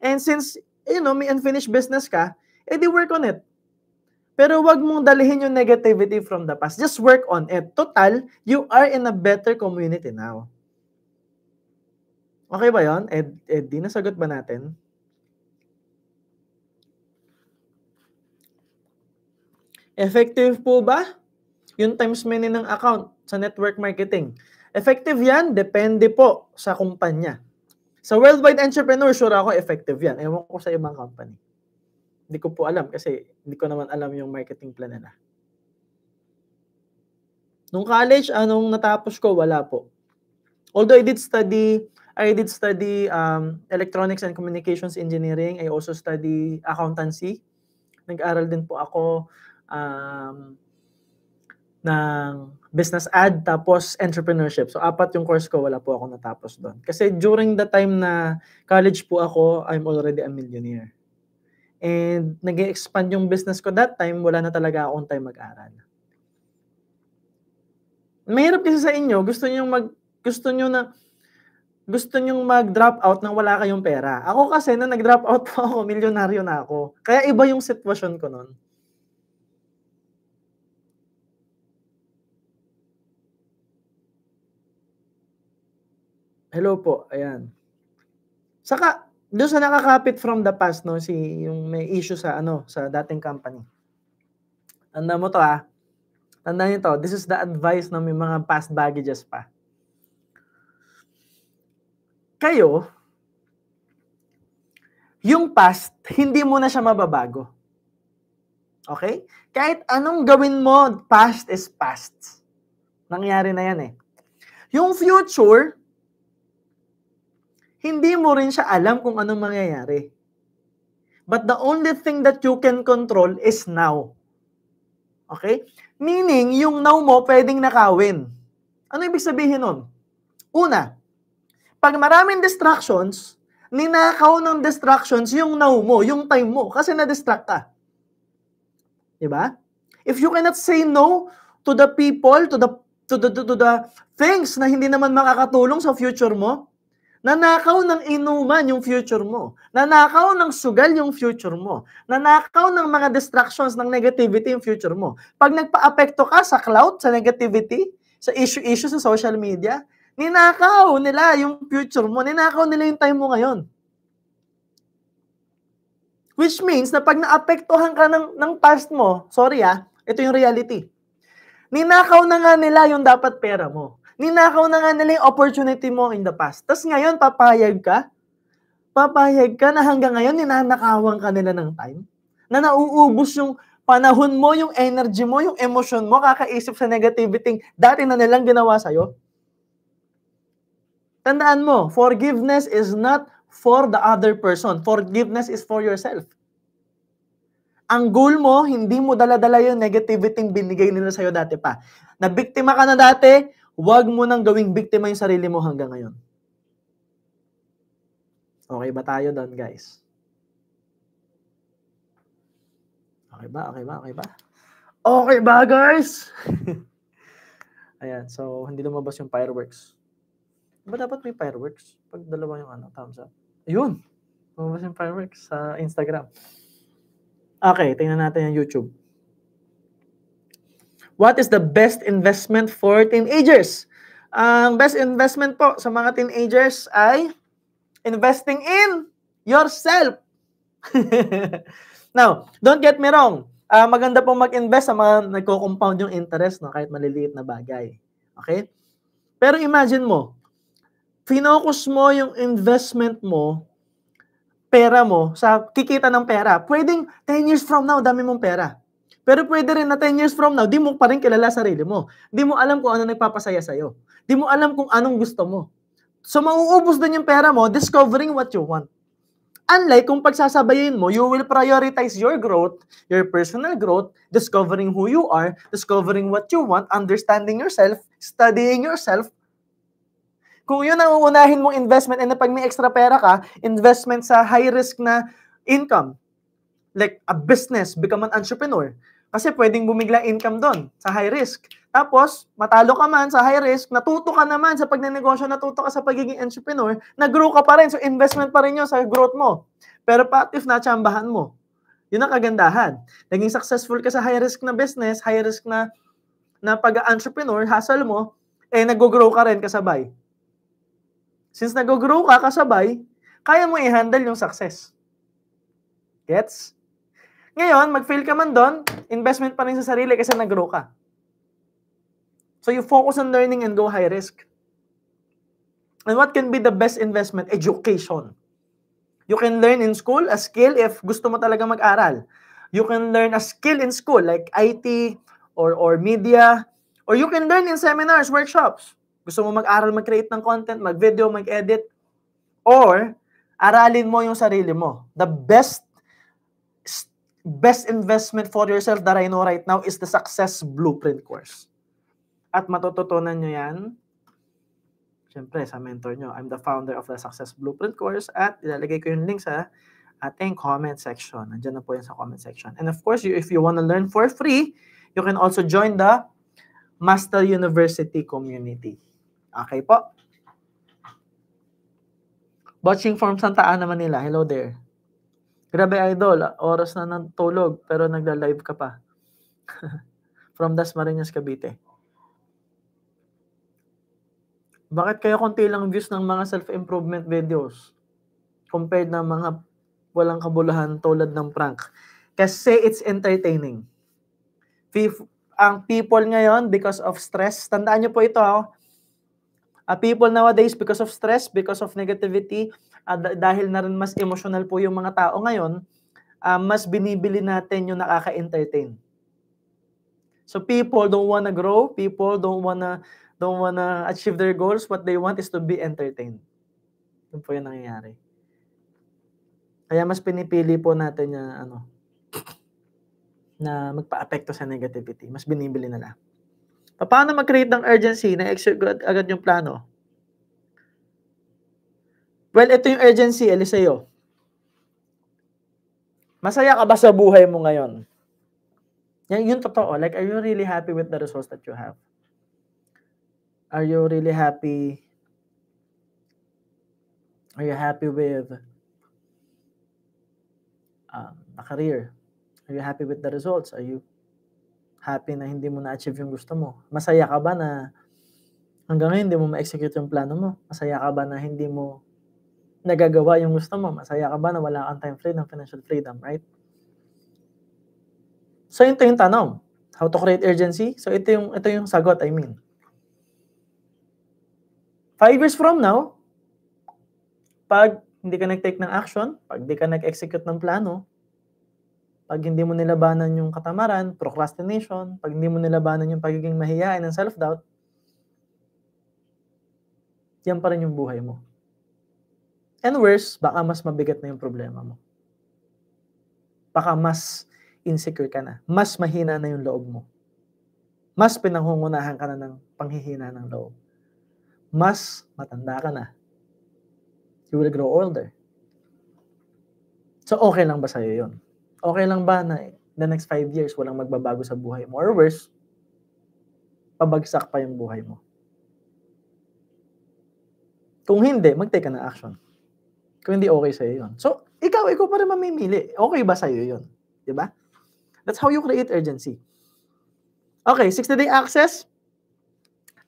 S1: And since, you know, may unfinished business ka, edi work on it. Pero wag mong dalhin yung negativity from the past. Just work on it. Total, you are in a better community now. Okay ba yun? Ed, Ed, di nasagot ba natin? Effective po ba? Yung times many ng account sa network marketing. Effective yan? Depende po sa kumpanya. Sa worldwide entrepreneur, sure ako effective yan. Ewan ko sa ibang company. Hindi ko po alam kasi hindi ko naman alam yung marketing plan nila. Nung college, anong ah, natapos ko? Wala po. Although I did study, I did study um, electronics and communications engineering. I also study accountancy. Nag-aral din po ako um, ng business ad tapos entrepreneurship. So apat yung course ko, wala po ako natapos doon. Kasi during the time na college po ako, I'm already a millionaire. And nag expand yung business ko that time, wala na talaga akong time mag-aral. Mahirap kasi sa inyo, gusto niyo mag gusto niyo na gusto niyo mag-drop out nang wala kayong pera. Ako kasi na nag-drop out pa ako, milyonaryo na ako. Kaya iba yung sitwasyon ko noon. Hello po, ayan. Saka doon sa nakakapit from the past no si yung may issue sa ano sa dating company. Tanda mo to ah. Tanda niyo to. This is the advice ng may mga past baggages pa. Kayo yung past hindi mo na siya mababago. Okay? Kahit anong gawin mo, past is past. Nangyari na yan eh. Yung future, hindi mo rin siya alam kung anong mangyayari. But the only thing that you can control is now. Okay? Meaning, yung now mo pwedeng nakawin. Ano ibig sabihin nun? Una, pag maraming distractions, ninakaw ng distractions yung now mo, yung time mo, kasi na-distract ka. Diba? If you cannot say no to the people, to the, to the, to the, to the things na hindi naman makakatulong sa future mo, Nanakaw ng inuman yung future mo. Nanakaw ng sugal yung future mo. Nanakaw ng mga distractions ng negativity yung future mo. Pag nagpa-apekto ka sa cloud, sa negativity, sa issue-issue sa social media, ninakaw nila yung future mo. Ninakaw nila yung time mo ngayon. Which means na pag naapektuhan ka ng, ng past mo, sorry ah, ito yung reality. Ninakaw na nga nila yung dapat pera mo. Ninakaw na nga nila yung opportunity mo in the past. Tapos ngayon, papayag ka? Papayag ka na hanggang ngayon, ninanakawan ka nila ng time? Na nauubos yung panahon mo, yung energy mo, yung emotion mo, kakaisip sa negativity dati na nilang ginawa sa'yo? Tandaan mo, forgiveness is not for the other person. Forgiveness is for yourself. Ang goal mo, hindi mo daladala yung negativity yung binigay nila sa'yo dati pa. Nabiktima ka na dati, Huwag mo nang gawing biktima yung sarili mo hanggang ngayon. Okay ba tayo doon, guys? Okay ba? Okay ba? Okay ba? Okay ba, guys? <laughs> Ayan, so hindi lumabas yung fireworks. Ba dapat may fireworks? Pag dalawa yung ano, thumbs up. Ayun! Lumabas yung fireworks sa Instagram. Okay, tingnan natin yung YouTube. What is the best investment for teenagers? Ang best investment po sa mga teenagers ay investing in yourself. <laughs> Now, don't get me wrong. Uh, maganda po mag-invest sa mga nagko-compound yung interest no, kahit maliliit na bagay. Okay? Pero imagine mo, finokus mo yung investment mo, pera mo, sa kikita ng pera. Pwedeng 10 years from now, dami mong pera. Pero pwede rin na 10 years from now, di mo pa rin kilala sarili mo. Di mo alam kung ano nagpapasaya sa'yo. Di mo alam kung anong gusto mo. So, mauubos din yung pera mo discovering what you want. Unlike kung pagsasabayin mo, you will prioritize your growth, your personal growth, discovering who you are, discovering what you want, understanding yourself, studying yourself. Kung yun ang uunahin mong investment, and pag may extra pera ka, investment sa high risk na income, like a business, become an entrepreneur, kasi pwedeng bumigla income doon sa high risk. Tapos, matalo ka man sa high risk, natuto ka naman sa pagnenegosyo, natuto ka sa pagiging entrepreneur, nag-grow ka pa rin. So, investment pa rin yun sa growth mo. Pero pat if natsambahan mo. Yun ang kagandahan. Naging successful ka sa high risk na business, high risk na, na pag-entrepreneur, hustle mo, eh nag-grow ka rin kasabay. Since nag-grow ka kasabay, kaya mo i-handle yung success. Gets? Ngayon, mag-fail ka man doon, investment pa rin sa sarili kasi nag-grow ka. So you focus on learning and go high risk. And what can be the best investment? Education. You can learn in school a skill if gusto mo talaga mag-aral. You can learn a skill in school like IT or or media or you can learn in seminars, workshops. Gusto mo mag-aral, mag-create ng content, mag-video, mag-edit or aralin mo yung sarili mo. The best best investment for yourself that I know right now is the Success Blueprint course. At matututunan nyo yan, syempre, sa mentor nyo. I'm the founder of the Success Blueprint course at ilalagay ko yung link sa ating comment section. Nandiyan na po yan sa comment section. And of course, you, if you want to learn for free, you can also join the Master University community. Okay po? Watching from Santa Ana, Manila. Hello there. Grabe idol, oras na ng tulog pero nagla-live ka pa. <laughs> From Dasmariñas, Cavite. Bakit kayo konti lang views ng mga self-improvement videos compared ng mga walang kabuluhan tulad ng prank? Kasi it's entertaining. Fif- ang people ngayon because of stress, tandaan niyo po ito, oh, uh, people nowadays because of stress, because of negativity, uh, dahil na rin mas emotional po yung mga tao ngayon, uh, mas binibili natin yung nakaka-entertain. So people don't want to grow, people don't want to don't want to achieve their goals, what they want is to be entertained. Yun po yung nangyayari. Kaya mas pinipili po natin na ano na magpa-apekto sa negativity. Mas binibili nila. Paano mag-create ng urgency na execute agad yung plano? Well, ito yung urgency, Eliseo. Masaya ka ba sa buhay mo ngayon? Yan, yung totoo. Like, are you really happy with the results that you have? Are you really happy? Are you happy with um, a career? Are you happy with the results? Are you happy na hindi mo na-achieve yung gusto mo? Masaya ka ba na hanggang ngayon hindi mo ma-execute yung plano mo? Masaya ka ba na hindi mo nagagawa yung gusto mo? Masaya ka ba na wala kang time freedom, financial freedom, right? So, ito yung tanong. How to create urgency? So, ito yung, ito yung sagot, I mean. Five years from now, pag hindi ka nag-take ng action, pag hindi ka nag-execute ng plano, pag hindi mo nilabanan yung katamaran, procrastination, pag hindi mo nilabanan yung pagiging mahihain ng self-doubt, yan pa rin yung buhay mo. And worse, baka mas mabigat na yung problema mo. Baka mas insecure ka na. Mas mahina na yung loob mo. Mas pinangungunahan ka na ng panghihina ng loob. Mas matanda ka na. You will grow older. So okay lang ba sa'yo yun? Okay lang ba na the next five years walang magbabago sa buhay mo? Or worse, pabagsak pa yung buhay mo. Kung hindi, mag-take ka ng action. Kung hindi okay sa'yo yun. So, ikaw, ikaw pa rin mamimili. Okay ba sa'yo yun? ba? Diba? That's how you create urgency. Okay, 60-day access.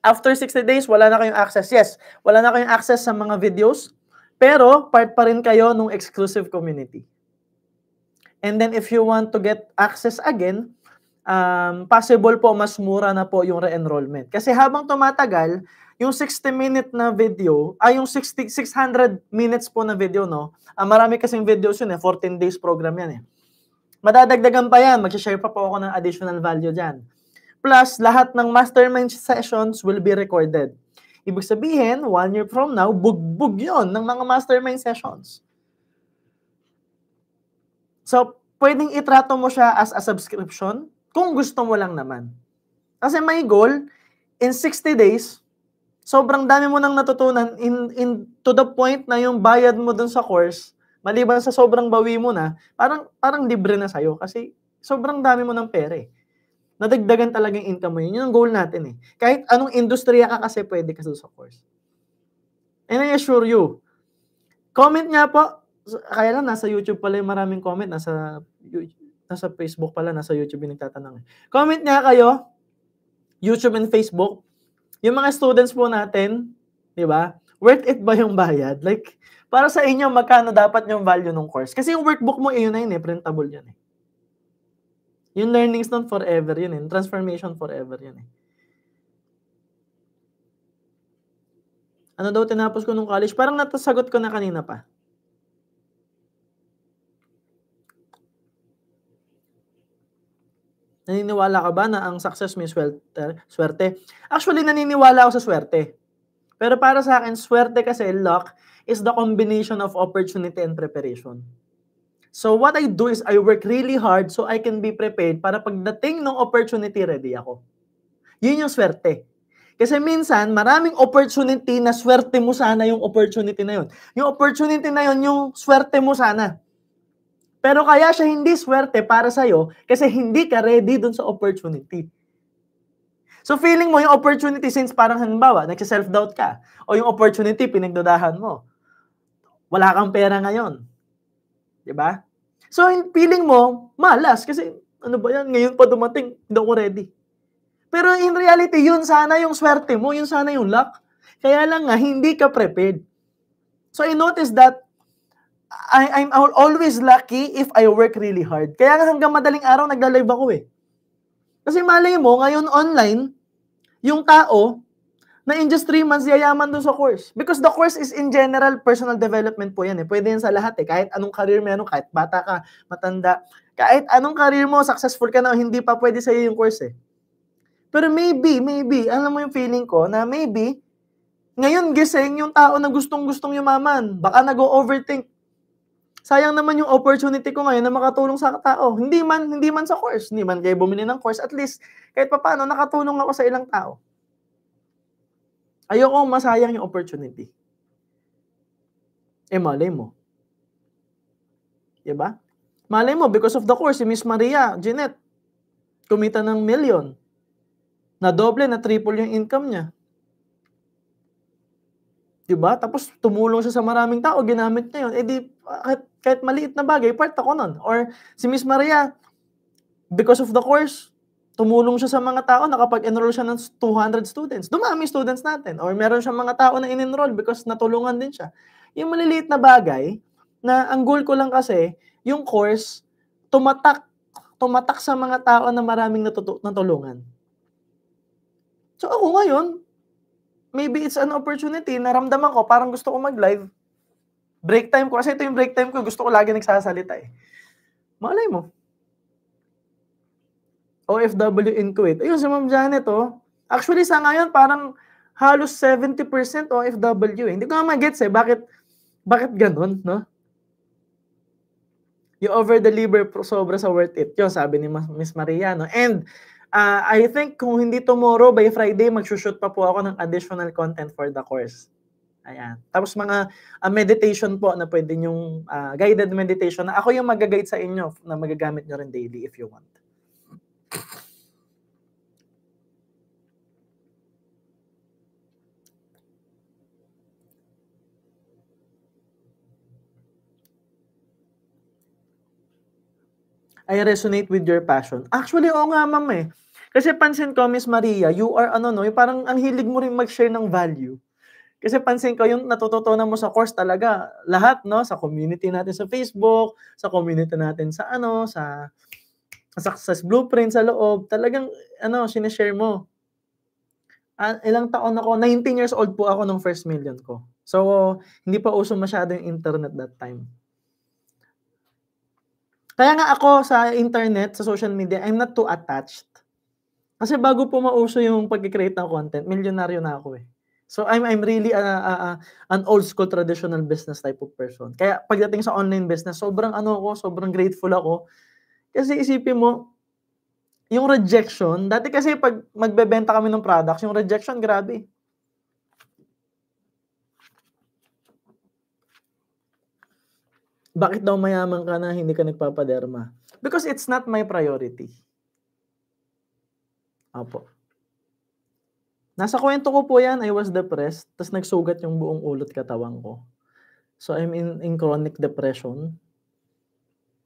S1: After 60 days, wala na kayong access. Yes, wala na kayong access sa mga videos. Pero, part pa rin kayo ng exclusive community. And then, if you want to get access again, um, possible po mas mura na po yung re-enrollment. Kasi habang tumatagal, yung 60-minute na video, ay yung 60, 600 minutes po na video, no? Ah, marami kasing videos yun eh, 14 days program yan eh. Madadagdagan pa yan, mag-share pa po ako ng additional value dyan. Plus, lahat ng mastermind sessions will be recorded. Ibig sabihin, one year from now, bugbog yon ng mga mastermind sessions. So, pwedeng itrato mo siya as a subscription kung gusto mo lang naman. Kasi may goal, in 60 days, sobrang dami mo nang natutunan in, in to the point na yung bayad mo dun sa course, maliban sa sobrang bawi mo na, parang, parang libre na sa'yo kasi sobrang dami mo ng pera eh. Nadagdagan talaga yung income mo. Yun yung goal natin eh. Kahit anong industriya ka kasi pwede ka sa course. And I assure you, comment nga po. Kaya lang, nasa YouTube pala yung maraming comment. Nasa Nasa Facebook pala, nasa YouTube yung nagtatanong. Comment nga kayo, YouTube and Facebook, yung mga students po natin, di ba? Worth it ba yung bayad? Like, para sa inyo, magkano dapat yung value ng course? Kasi yung workbook mo, eh, yun na yun eh, printable yun eh. Yung learnings nun forever yun eh, transformation forever yun eh. Ano daw tinapos ko nung college? Parang natasagot ko na kanina pa. Naniniwala ka ba na ang success may swerte? swerte? Actually, naniniwala ako sa swerte. Pero para sa akin, swerte kasi luck is the combination of opportunity and preparation. So what I do is I work really hard so I can be prepared para pagdating ng opportunity, ready ako. Yun yung swerte. Kasi minsan, maraming opportunity na swerte mo sana yung opportunity na yun. Yung opportunity na yun, yung swerte mo sana. Pero kaya siya hindi swerte para sa'yo kasi hindi ka ready dun sa opportunity. So feeling mo yung opportunity since parang halimbawa, nagsa-self-doubt ka o yung opportunity pinagdudahan mo. Wala kang pera ngayon. 'Di ba? So yung feeling mo, malas kasi ano ba yan, ngayon pa dumating, hindi ako ready. Pero in reality, yun sana yung swerte mo, yun sana yung luck. Kaya lang nga, hindi ka prepared. So I noticed that I, I'm always lucky if I work really hard. Kaya nga hanggang madaling araw, nagla-live ako eh. Kasi malay mo, ngayon online, yung tao, na in just 3 months, yayaman doon sa course. Because the course is in general, personal development po yan eh. Pwede yan sa lahat eh. Kahit anong career meron, kahit bata ka, matanda, kahit anong career mo, successful ka na hindi pa, pwede sa'yo yung course eh. Pero maybe, maybe, alam mo yung feeling ko na maybe, ngayon gising yung tao na gustong-gustong yumaman. Baka nag-overthink sayang naman yung opportunity ko ngayon na makatulong sa tao. Hindi man, hindi man sa course, hindi man kayo bumili ng course, at least kahit papaano nakatulong ako sa ilang tao. Ayoko masayang yung opportunity. Eh malay mo. Diba? Malay mo, because of the course, si Miss Maria, Jeanette, kumita ng million. Na doble, na triple yung income niya. Diba? Tapos tumulong siya sa maraming tao, ginamit niya yun. Eh di, kahit kahit maliit na bagay, part ako nun. Or si Miss Maria, because of the course, tumulong siya sa mga tao, nakapag-enroll siya ng 200 students. Dumami students natin. Or meron siyang mga tao na in-enroll because natulungan din siya. Yung maliliit na bagay, na ang goal ko lang kasi, yung course, tumatak, tumatak sa mga tao na maraming natutu- natulungan. So ako ngayon, maybe it's an opportunity, naramdaman ko, parang gusto ko mag-live, Break time ko. Kasi ito yung break time ko. Gusto ko lagi nagsasalita eh. Malay mo. OFW in Kuwait. Ayun, si Ma'am Janet, oh. Actually, sa ngayon, parang halos 70% OFW. Eh. Hindi ko nga magets eh. Bakit, bakit ganun, no? You over-deliver sobra sa worth it. Yun, sabi ni Miss Maria, no? And uh, I think kung hindi tomorrow, by Friday, magsushoot pa po ako ng additional content for the course. Ayan. Mm. Tapos mga uh, meditation po na pwede yung uh, ah, guided meditation na ako yung mag-guide sa inyo na magagamit nyo rin daily if you want. I resonate with your passion. Actually, oo nga, ma'am eh. Kasi pansin ko, Miss Maria, you are ano no, parang ang hilig mo rin mag-share ng value. Kasi pansin ko yung natututunan mo sa course talaga, lahat, no? Sa community natin sa Facebook, sa community natin sa ano, sa success blueprint sa loob, talagang ano, sinishare mo. Uh, ilang taon ako, 19 years old po ako nung first million ko. So, hindi pa uso masyado yung internet that time. Kaya nga ako sa internet, sa social media, I'm not too attached. Kasi bago po mauso yung pag-create ng content, milyonaryo na ako eh. So I'm I'm really a, a, a, an old school traditional business type of person. Kaya pagdating sa online business, sobrang ano ako, sobrang grateful ako. Kasi isipin mo, yung rejection, dati kasi pag magbebenta kami ng products, yung rejection grabe. Bakit daw mayaman ka na hindi ka nagpapaderma? Because it's not my priority. Apo. Nasa kwento ko po yan, I was depressed, tapos nagsugat yung buong ulot katawan ko. So I'm in, in chronic depression.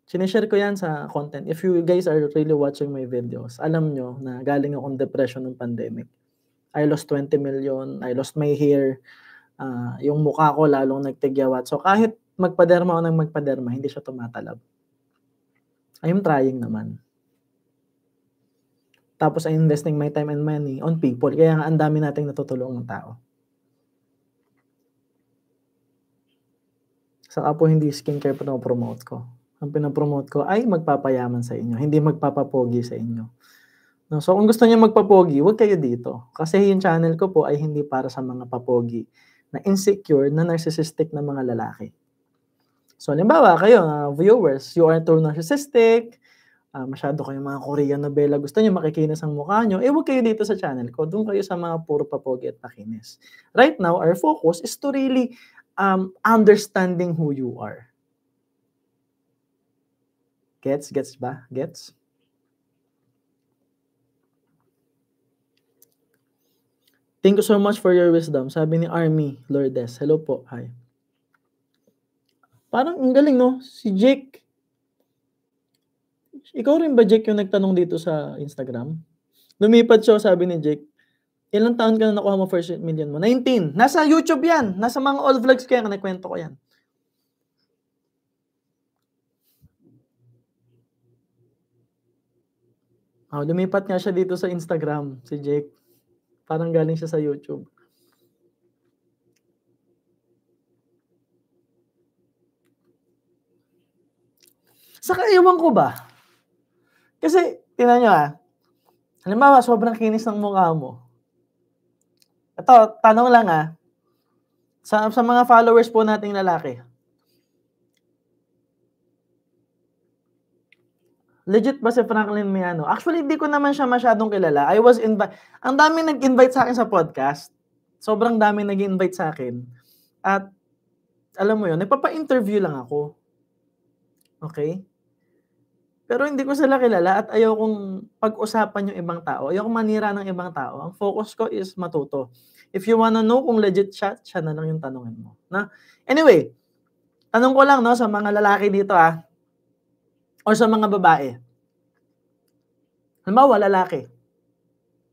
S1: Sinishare ko yan sa content. If you guys are really watching my videos, alam nyo na galing akong depression ng pandemic. I lost 20 million, I lost my hair, uh, yung mukha ko lalong nagtigyawat. So kahit magpaderma o nang magpaderma, hindi siya tumatalab. I'm trying naman. Tapos I'm investing my time and money on people. Kaya ang dami nating natutulungan tao. Sa po hindi skincare promote ko. Ang pinopromote ko ay magpapayaman sa inyo, hindi magpapapogi sa inyo. No, so kung gusto niyo magpapogi, huwag kayo dito. Kasi yung channel ko po ay hindi para sa mga papogi na insecure, na narcissistic na mga lalaki. So, halimbawa, kayo, uh, viewers, you are too narcissistic, uh, masyado kayong mga Korean novela, gusto niyo makikinis ang mukha niyo, eh huwag kayo dito sa channel ko. Doon kayo sa mga puro papogi at pakinis. Right now, our focus is to really um, understanding who you are. Gets? Gets ba? Gets? Thank you so much for your wisdom. Sabi ni Army Lourdes. Hello po. Hi. Parang ang galing, no? Si Jake ikaw rin ba, Jake, yung nagtanong dito sa Instagram? Lumipat siya, sabi ni Jake, ilang taon ka na nakuha mo first million mo? 19. Nasa YouTube yan. Nasa mga all vlogs ko yan. Nakwento ko yan. Oh, lumipat nga siya dito sa Instagram, si Jake. Parang galing siya sa YouTube. Saka ewan ko ba, kasi, tinan nyo ah, halimbawa, sobrang kinis ng mukha mo. Ito, tanong lang ah, sa, sa mga followers po nating lalaki, legit ba si Franklin Miano? Actually, hindi ko naman siya masyadong kilala. I was invited. Ang dami nag-invite sa akin sa podcast. Sobrang dami nag-invite sa akin. At, alam mo yun, nagpapa-interview lang ako. Okay? Pero hindi ko sila kilala at ayaw kong pag-usapan yung ibang tao. Ayaw kong manira ng ibang tao. Ang focus ko is matuto. If you wanna know kung legit siya, siya na lang yung tanongin mo. Na? Anyway, tanong ko lang no, sa mga lalaki dito ah, o sa mga babae. Halimbawa, lalaki.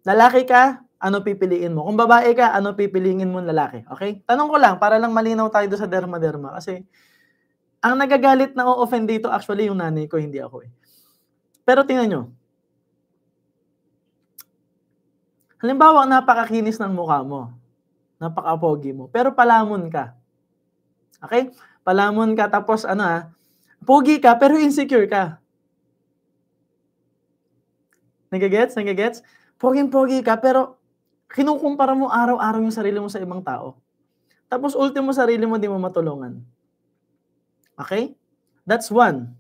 S1: Lalaki ka, ano pipiliin mo? Kung babae ka, ano pipiliin mo lalaki? Okay? Tanong ko lang, para lang malinaw tayo doon sa derma-derma. Kasi, ang nagagalit na o-offend dito actually yung nanay ko, hindi ako eh. Pero tingnan nyo. Halimbawa, napakakinis ng mukha mo. Napaka-pogi mo. Pero palamon ka. Okay? Palamon ka tapos ano ha, ah, pogi ka pero insecure ka. Nagagets? Nagagets? Poging-pogi ka pero kinukumpara mo araw-araw yung sarili mo sa ibang tao. Tapos ultimo sarili mo di mo matulungan. Okay? That's one.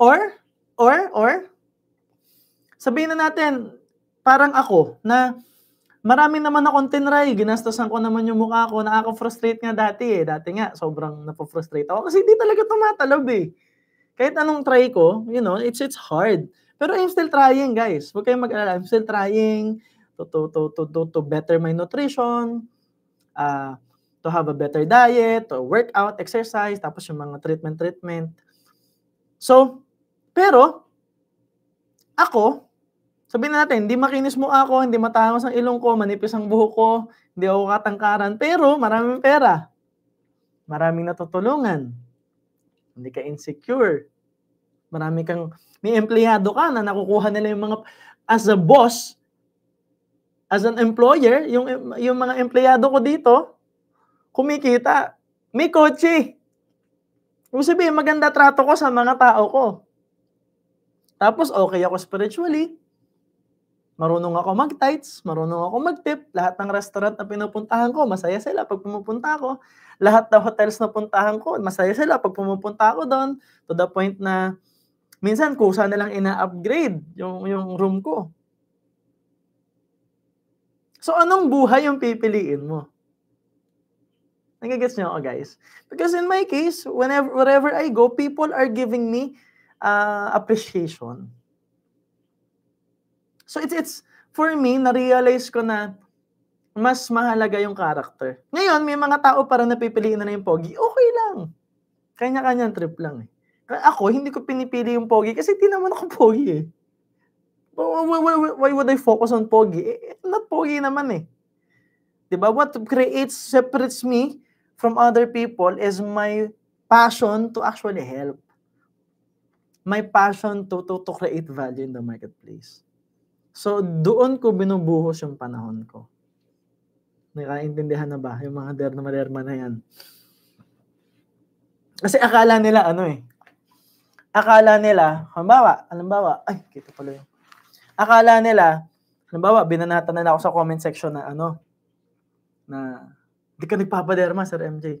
S1: Or, or, or, sabihin na natin, parang ako, na marami naman na akong tinry, ginastosan ko naman yung mukha ko, nakaka-frustrate nga dati eh. Dati nga, sobrang napafrustrate ako kasi hindi talaga tumatalab eh. Kahit anong try ko, you know, it's it's hard. Pero I'm still trying, guys. Huwag kayong mag-alala. I'm still trying to, to, to, to, to, to better my nutrition, uh, to have a better diet, to workout, exercise, tapos yung mga treatment-treatment. So, pero, ako, Sabihin na natin, hindi makinis mo ako, hindi matangos ang ilong ko, manipis ang buhok ko, hindi ako katangkaran, pero maraming pera. Maraming natutulungan. Hindi ka insecure. Marami kang, may empleyado ka na nakukuha nila yung mga, as a boss, as an employer, yung, yung mga empleyado ko dito, kumikita, may kotse. Ibig sabihin, maganda trato ko sa mga tao ko. Tapos okay ako spiritually, Marunong ako mag-tights, marunong ako mag-tip. Lahat ng restaurant na pinupuntahan ko, masaya sila pag pumupunta ako. Lahat ng hotels na puntahan ko, masaya sila pag pumupunta ako doon. To the point na minsan kusa na lang ina-upgrade yung, yung room ko. So anong buhay yung pipiliin mo? Nagigets niyo ako guys? Because in my case, whenever, wherever I go, people are giving me uh, appreciation. So it's, it's for me, na-realize ko na mas mahalaga yung character. Ngayon, may mga tao para napipiliin na na yung pogi. Okay lang. Kanya-kanyang trip lang eh. Ako, hindi ko pinipili yung pogi kasi hindi naman ako pogi eh. Why, why, why would I focus on pogi? Eh, eh not pogi naman eh. Diba? What creates, separates me from other people is my passion to actually help. My passion to, to, to create value in the marketplace. So, doon ko binubuhos yung panahon ko. Nakaintindihan na ba yung mga derma-derma na yan? Kasi akala nila ano eh. Akala nila, halimbawa, halimbawa, ay, kita pala yun. Akala nila, halimbawa, binanatan na ako sa comment section na ano, na, di ka nagpapaderma, Sir MJ.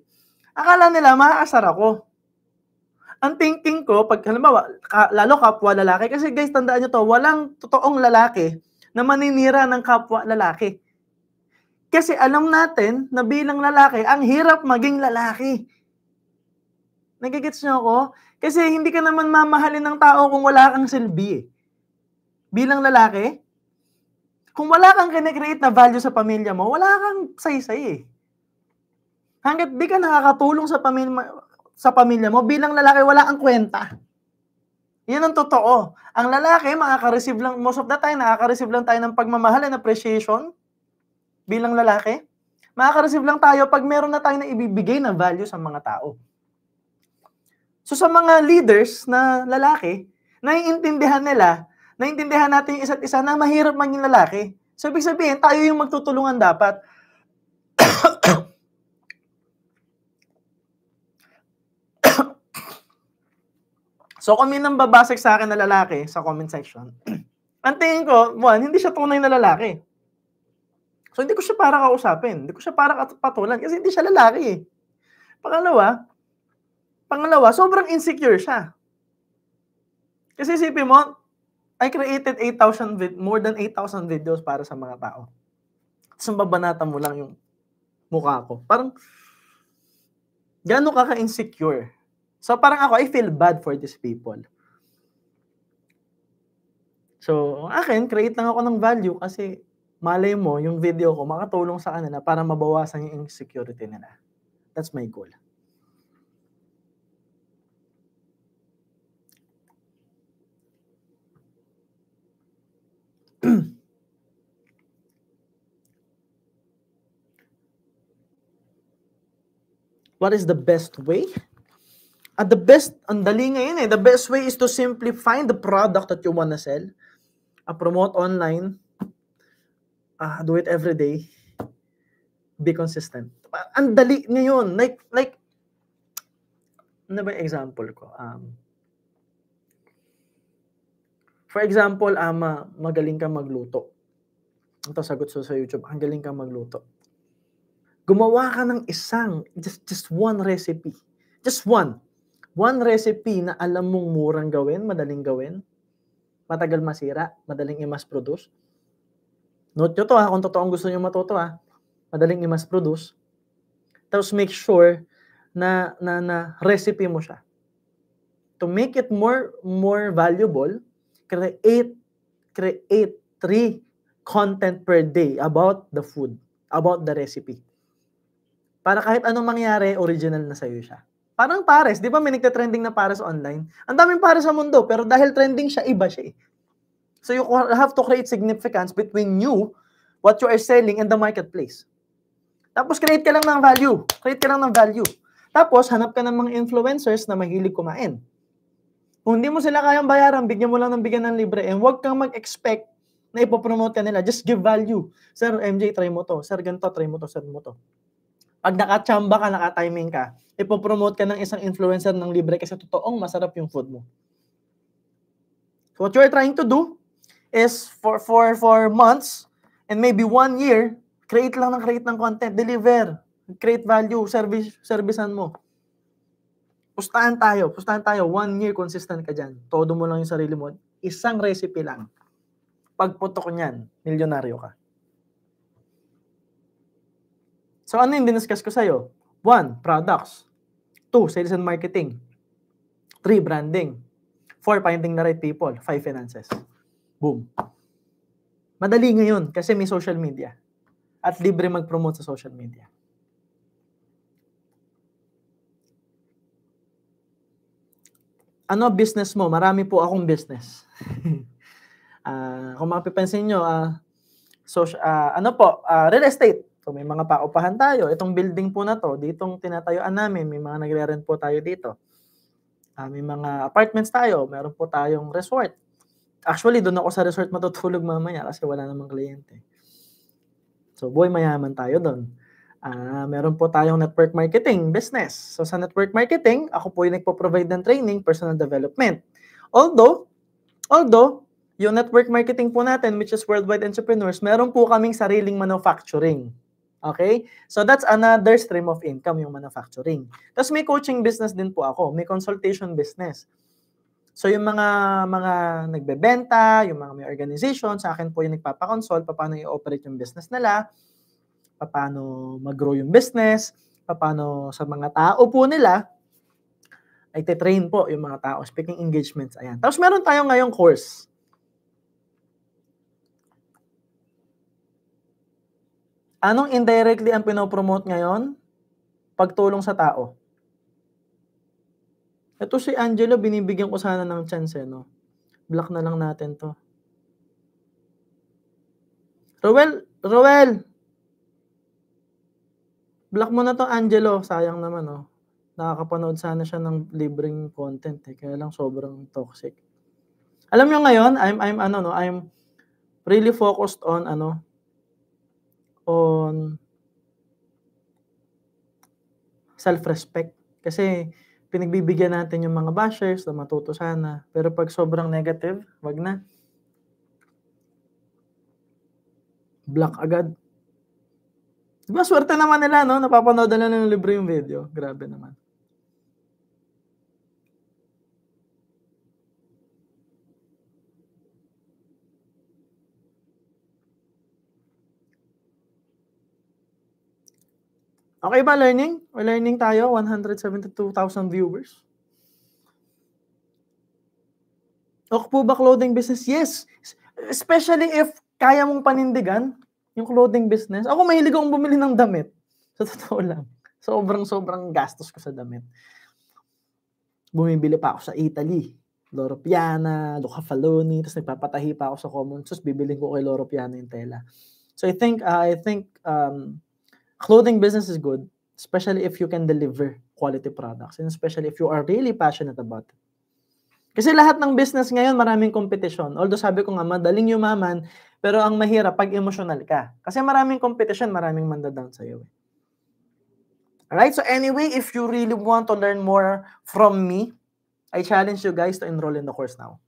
S1: Akala nila, maaasar ako ang thinking ko, pag halimbawa, ka, lalo kapwa lalaki, kasi guys, tandaan nyo to, walang totoong lalaki na maninira ng kapwa lalaki. Kasi alam natin na bilang lalaki, ang hirap maging lalaki. Nagigits nyo ako? Kasi hindi ka naman mamahalin ng tao kung wala kang silbi eh. Bilang lalaki, kung wala kang kinecreate na value sa pamilya mo, wala kang saysay eh. Hanggat di ka nakakatulong sa pamilya, sa pamilya mo, bilang lalaki, wala kang kwenta. Yan ang totoo. Ang lalaki, makaka-receive lang, most of the time, nakaka-receive lang tayo ng pagmamahal and appreciation bilang lalaki. Makaka-receive lang tayo pag meron na tayong na ibibigay na value sa mga tao. So sa mga leaders na lalaki, naiintindihan nila, naiintindihan natin yung isa't isa na mahirap maging lalaki. So ibig sabihin, tayo yung magtutulungan dapat. So kung may nang babasik sa akin na lalaki sa comment section, <clears throat> ang tingin ko, one, hindi siya tunay na lalaki. So hindi ko siya para kausapin. Hindi ko siya para patulan kasi hindi siya lalaki eh. Pangalawa, pangalawa, sobrang insecure siya. Kasi isipin mo, I created 8,000 vid- more than 8,000 videos para sa mga tao. Tapos babanatan mo lang yung mukha ko. Parang, gano'n ka ka-insecure? So parang ako, I feel bad for these people. So, akin, create lang ako ng value kasi malay mo, yung video ko makatulong sa kanila para mabawasan yung insecurity nila. That's my goal. <clears throat> What is the best way at the best, ang dali ngayon eh. The best way is to simply find the product that you wanna sell, uh, promote online, uh, do it every day, be consistent. Ang dali ngayon. Like, like, ano ba example ko? Um, for example, ama, ah, magaling ka magluto. Ito sagot so sa YouTube, ang galing ka magluto. Gumawa ka ng isang, just, just one recipe. Just one one recipe na alam mong murang gawin, madaling gawin, matagal masira, madaling i-mass produce. Note nyo to ha, kung totoong gusto nyo matuto ha, madaling i-mass produce. Tapos make sure na, na, na recipe mo siya. To make it more more valuable, create create three content per day about the food, about the recipe. Para kahit anong mangyari, original na sa'yo siya. Parang pares, di ba may nagte-trending na pares online? Ang daming pares sa mundo, pero dahil trending siya, iba siya eh. So you have to create significance between you, what you are selling, and the marketplace. Tapos create ka lang ng value. Create ka lang ng value. Tapos hanap ka ng mga influencers na mahilig kumain. Kung hindi mo sila kayang bayaran, bigyan mo lang ng bigyan ng libre. And huwag kang mag-expect na ipopromote ka nila. Just give value. Sir MJ, try mo to. Sir, ganito, try mo to. Sir, mo to. Pag nakachamba ka, nakatiming ka, ipopromote ka ng isang influencer ng libre kasi totoong masarap yung food mo. So what are trying to do is for, for, for months and maybe one year, create lang ng create ng content, deliver, create value, service, servisan mo. Pustahan tayo, pustahan tayo. One year consistent ka dyan. Todo mo lang yung sarili mo. Isang recipe lang. Pagputok niyan, milyonaryo ka. So ano yung diniscuss ko sa'yo? One, products. Two, sales and marketing. Three, branding. Four, finding the right people. Five, finances. Boom. Madali ngayon kasi may social media. At libre mag-promote sa social media. ano business mo? Marami po akong business. uh, <laughs> kung mapipansin nyo, uh, ah, social, uh, ah, ano po, uh, real estate. So may mga paupahan tayo. Itong building po na to, ditong tinatayuan namin, may mga nagre-rent po tayo dito. Uh, may mga apartments tayo, meron po tayong resort. Actually, doon ako sa resort matutulog mamaya kasi wala namang kliyente. So boy, mayaman tayo doon. Uh, ah, meron po tayong network marketing business. So sa network marketing, ako po yung nagpo-provide ng training, personal development. Although, although, yung network marketing po natin, which is Worldwide Entrepreneurs, meron po kaming sariling manufacturing. Okay? So that's another stream of income, yung manufacturing. Tapos may coaching business din po ako. May consultation business. So yung mga mga nagbebenta, yung mga may organization, sa akin po yung nagpapakonsult, paano i-operate yung business nila, paano mag-grow yung business, paano sa mga tao po nila, ay te-train po yung mga tao. Speaking engagements, ayan. Tapos meron tayo ngayong course. Anong indirectly ang pinopromote ngayon? Pagtulong sa tao. Ito si Angelo, binibigyan ko sana ng chance eh, no? Block na lang natin to. Rowel, Rowel! Block mo na to Angelo. Sayang naman, no? Oh. Nakakapanood sana siya ng libreng content eh. Kaya lang sobrang toxic. Alam nyo ngayon, I'm, I'm, ano, no, I'm really focused on, ano, on self-respect. Kasi pinagbibigyan natin yung mga bashers na matuto sana. Pero pag sobrang negative, wag na. Block agad. Diba, swerte naman nila, no? Napapanood na lang ng libre yung video. Grabe naman. Okay ba learning? We're learning tayo, 172,000 viewers. Okay po ba clothing business? Yes. Especially if kaya mong panindigan yung clothing business. Ako mahilig akong bumili ng damit. Sa totoo lang. Sobrang-sobrang gastos ko sa damit. Bumibili pa ako sa Italy. Loro Piana, Luca Faloni, tapos nagpapatahi pa ako sa Common Source, bibiling ko kay Loro Piana yung tela. So I think, uh, I think um, clothing business is good, especially if you can deliver quality products and especially if you are really passionate about it. Kasi lahat ng business ngayon, maraming competition. Although sabi ko nga, madaling yumaman, pero ang mahirap pag emotional ka. Kasi maraming competition, maraming mandadown sa'yo. Eh. Alright, so anyway, if you really want to learn more from me, I challenge you guys to enroll in the course now.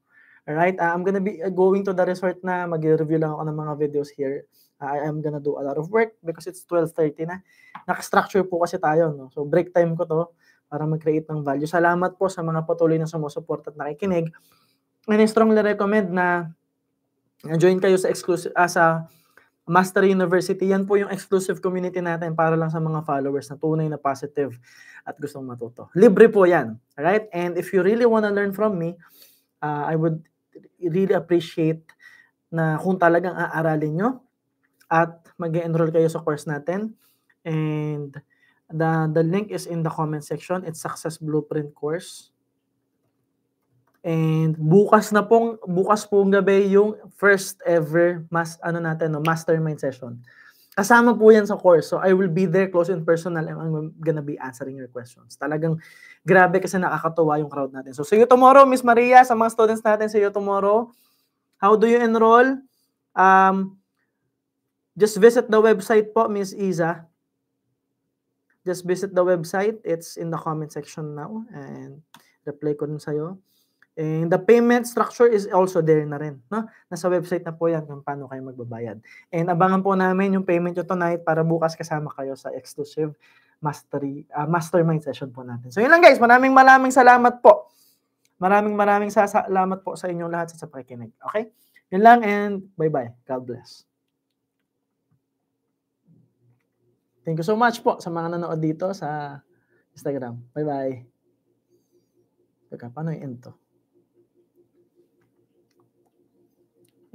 S1: Alright, uh, I'm gonna be uh, going to the resort na mag-review lang ako ng mga videos here. Uh, I am gonna do a lot of work because it's 12.30 na. Nakastructure po kasi tayo, no? So break time ko to para mag-create ng value. Salamat po sa mga patuloy na sumusuporta at nakikinig. And I strongly recommend na join kayo sa exclusive uh, ah, sa Master University. Yan po yung exclusive community natin para lang sa mga followers na tunay na positive at gustong matuto. Libre po yan. Alright? And if you really wanna learn from me, uh, I would really appreciate na kung talagang aaralin nyo at mag enroll kayo sa course natin. And the, the link is in the comment section. It's Success Blueprint course. And bukas na pong bukas pong gabi yung first ever mas ano natin no mastermind session. Kasama po yan sa course. So I will be there close and personal and I'm gonna be answering your questions. Talagang grabe kasi nakakatuwa yung crowd natin. So see you tomorrow, Miss Maria, sa mga students natin, see you tomorrow. How do you enroll? Um, just visit the website po, Miss Iza. Just visit the website. It's in the comment section now and reply ko nun sa'yo. And the payment structure is also there na rin. No? Nasa website na po yan kung paano kayo magbabayad. And abangan po namin yung payment nyo tonight para bukas kasama kayo sa exclusive mastery, uh, mastermind session po natin. So yun lang guys, maraming maraming salamat po. Maraming maraming salamat po sa inyong lahat sa pakikinig. Okay? Yun lang and bye-bye. God bless. Thank you so much po sa mga nanood dito sa Instagram. Bye-bye. Teka, paano i-end to?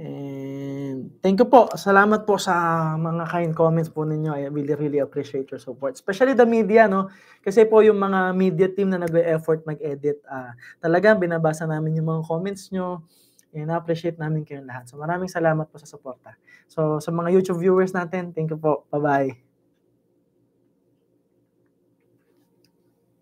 S1: And thank you po. Salamat po sa mga kind comments po ninyo. I really, really appreciate your support. Especially the media, no? Kasi po yung mga media team na nag-effort mag-edit, uh, talagang binabasa namin yung mga comments nyo. And appreciate namin kayong lahat. So maraming salamat po sa suporta. So sa mga YouTube viewers natin, thank you po. Bye-bye.